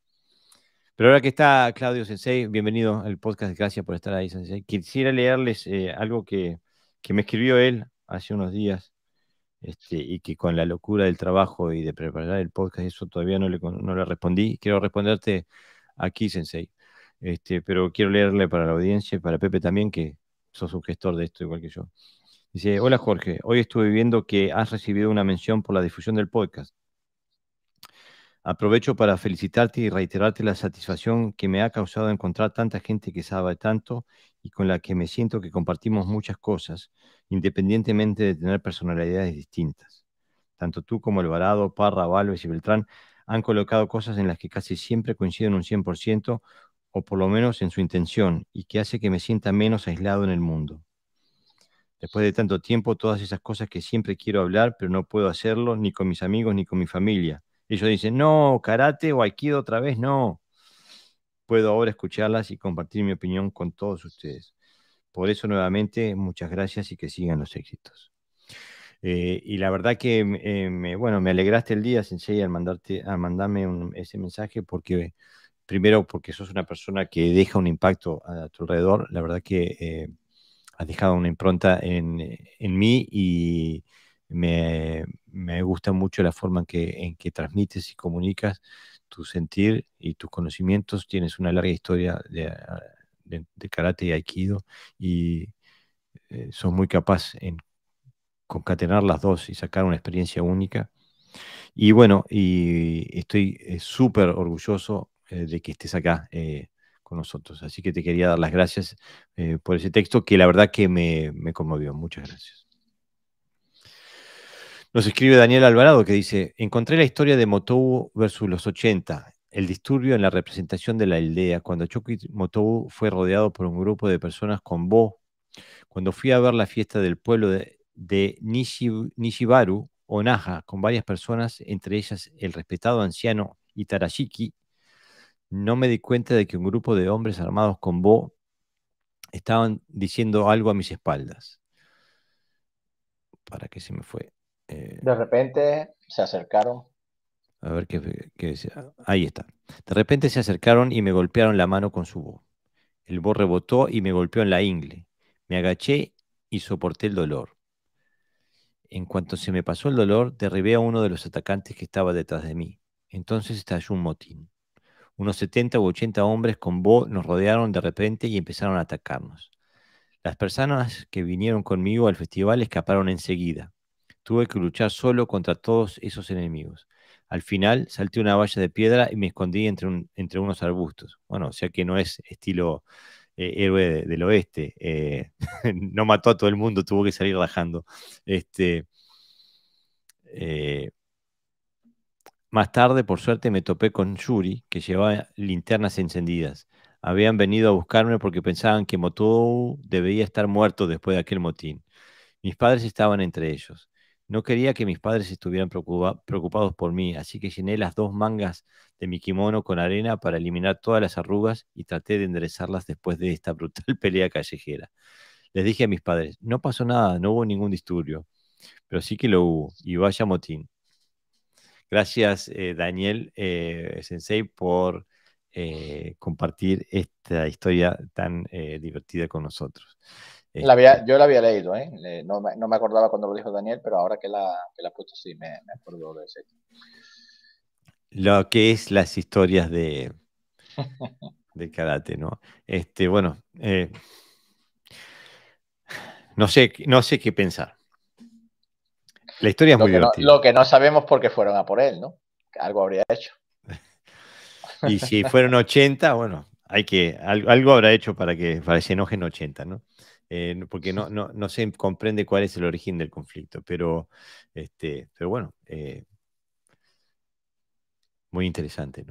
S1: pero ahora que está Claudio Sensei, bienvenido al podcast, gracias por estar ahí, Sensei. Quisiera leerles eh, algo que, que me escribió él hace unos días este, y que con la locura del trabajo y de preparar el podcast, eso todavía no le, respondí. Quiero responderte aquí, Sensei. Este, pero quiero leerle para la audiencia y para Pepe también, que sos un gestor de esto igual que yo. Dice, hola Jorge, hoy estuve viendo que has recibido una mención por la difusión del podcast. Aprovecho para felicitarte y reiterarte la satisfacción que me ha causado encontrar tanta gente que sabe tanto y con la que me siento que compartimos muchas cosas, independientemente de tener personalidades distintas. Tanto tú como Alvarado, Parra, Valves y Beltrán han colocado cosas en las que casi siempre coinciden un 100%, o por lo menos en su intención, y que hace que me sienta menos aislado en el mundo. Después de tanto tiempo, todas esas cosas que siempre quiero hablar, pero no puedo hacerlo ni con mis amigos ni con mi familia ellos dicen, no, karate o aikido otra vez, no. Puedo ahora escucharlas y compartir mi opinión con todos ustedes. Por eso nuevamente, muchas gracias y que sigan los éxitos. Eh, y la verdad que, eh, me, bueno, me alegraste el día, Sensei, al, mandarte, a mandarme ese mensaje, porque primero, porque sos una persona que deja un impacto a, tu alrededor. La verdad que eh, has dejado una impronta en, en mí y, me, gusta mucho la forma en que, transmites y comunicas tu sentir y tus conocimientos. Tienes una larga historia de, ah, karate y aikido y eh, sos muy capaz en concatenar las dos y sacar una experiencia única. Y bueno, y estoy eh, súper orgulloso eh, de que estés acá con nosotros. Así que te quería dar las gracias por ese texto que la verdad que me conmovió. Muchas gracias. Nos escribe Daniel Alvarado que dice, encontré la historia de Motobu versus los 80, el disturbio en la representación de la aldea, cuando Motobu Motou fue rodeado por un grupo de personas con Bo. Cuando fui a ver la fiesta del pueblo de, Nishibaru, Onaja, con varias personas, entre ellas el respetado anciano Itarashiki, no me di cuenta de que un grupo de hombres armados con Bo estaban diciendo algo a mis espaldas. ¿Para qué se me fue?
S2: Eh, de repente se acercaron.
S1: A ver qué, qué decía. Ahí está. De repente se acercaron y me golpearon la mano con su bo. El bo rebotó y me golpeó en la ingle. Me agaché y soporté el dolor. En cuanto se me pasó el dolor, derribé a uno de los atacantes que estaba detrás de mí. Entonces estalló un motín. Unos 70 u 80 hombres con bo nos rodearon de repente y empezaron a atacarnos. Las personas que vinieron conmigo al festival escaparon enseguida. Tuve que luchar solo contra todos esos enemigos. Al final salté una valla de piedra y me escondí entre, unos arbustos. Bueno, o sea que no es estilo eh, héroe del oeste. Eh, (laughs) no mató a todo el mundo, tuvo que salir rajando. Este, eh, más tarde, por suerte, me topé con Yuri, que llevaba linternas encendidas. Habían venido a buscarme porque pensaban que Motou debía estar muerto después de aquel motín. Mis padres estaban entre ellos. No quería que mis padres estuvieran preocupados por mí, así que llené las dos mangas de mi kimono con arena para eliminar todas las arrugas y traté de enderezarlas después de esta brutal (laughs) pelea callejera. Les dije a mis padres, no pasó nada, no hubo ningún disturbio, pero sí que lo hubo, y vaya motín. Gracias, eh, Daniel eh, Sensei, por eh, compartir esta historia tan divertida con nosotros.
S2: Este, yo la había leído, ¿eh? no, me acordaba cuando lo dijo Daniel, pero ahora que la, que he puesto sí me, me, acuerdo de ese.
S1: Lo que es las historias de, (laughs) de karate, ¿no? Este, bueno, eh, no, sé, no sé qué pensar. La historia es muy divertida.
S2: lo que no sabemos porque fueron a por él, ¿no? Algo habría hecho.
S1: (laughs) y si fueron 80, bueno, hay que, algo, habrá hecho para que, para que se enojen 80, ¿no? Eh, porque no, no, se comprende cuál es el origen del conflicto, pero, este, pero bueno, eh, muy interesante,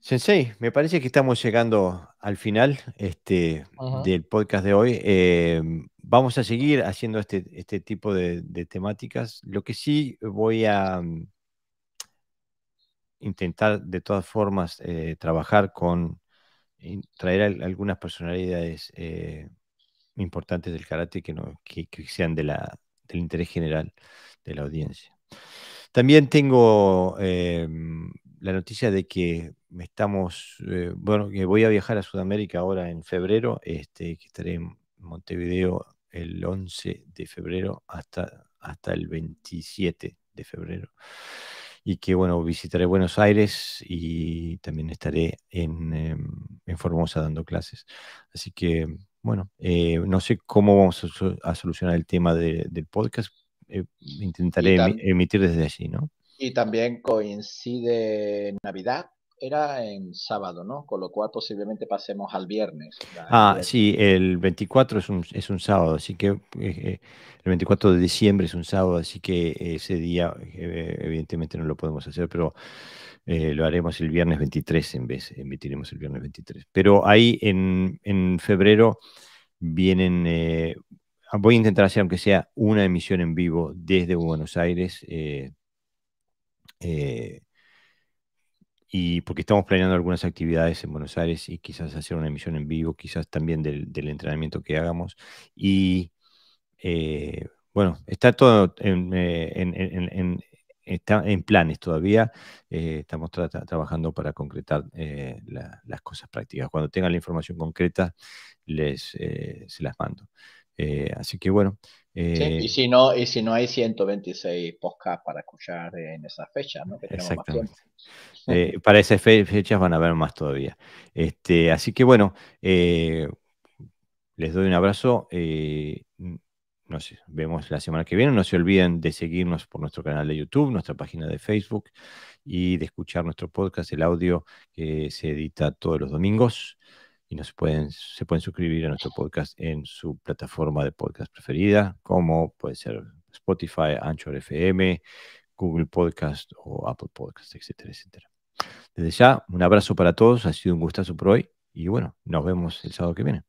S1: Sensei, me parece que estamos llegando al final este, del podcast de hoy. Eh, vamos a seguir haciendo este, este tipo de, temáticas. Lo que sí voy a mm, intentar de todas formas trabajar con traer algunas personalidades eh, importantes del karate que, no, que, sean del interés general de la audiencia. También tengo em, la noticia de que estamos, eh, bueno, que voy a viajar a Sudamérica ahora en febrero, este, que estaré en Montevideo el 11 de febrero hasta, hasta el 27 de febrero y que bueno, visitaré Buenos Aires y también estaré en, em, en Formosa dando clases. Así que bueno, eh, no sé cómo vamos a, solucionar el tema del podcast. Eh, intentaré emitir desde allí, ¿no?
S2: Y también coincide Navidad, era en sábado, ¿no? Con lo cual posiblemente pasemos al viernes. Ah,
S1: sí, el 24 es un, sábado, así que eh, eh, el 24 de diciembre es un sábado, así que ese día eh, evidentemente no lo podemos hacer, pero lo haremos el viernes 23 en vez, emitiremos el viernes 23. Pero ahí en, en febrero vienen, voy a intentar hacer aunque sea una emisión en vivo desde Buenos Aires. Eh, y porque estamos planeando algunas actividades en Buenos Aires y quizás hacer una emisión en vivo, quizás también del, entrenamiento que hagamos. Y eh, bueno, está todo en, eh, planes todavía. Eh, estamos trabajando para concretar las cosas prácticas. Cuando tengan la información concreta, les, se las mando. así que bueno. y, si
S2: no, si no hay 126 podcasts para escuchar en esa fecha, ¿no? exactamente.
S1: Eh, para esas fechas van a haber más todavía. Este, así que bueno, eh, les doy un abrazo. Eh, nos vemos la semana que viene. No se olviden de seguirnos por nuestro canal de YouTube, nuestra página de Facebook y de escuchar nuestro podcast, el audio que se edita todos los domingos. Y nos pueden, se pueden suscribir a nuestro podcast en su plataforma de podcast preferida, como puede ser Spotify, Anchor FM, Google Podcast o Apple Podcast, etcétera, etcétera. Desde ya, un abrazo para todos, ha sido un gustazo por hoy y bueno, nos vemos el sábado que viene.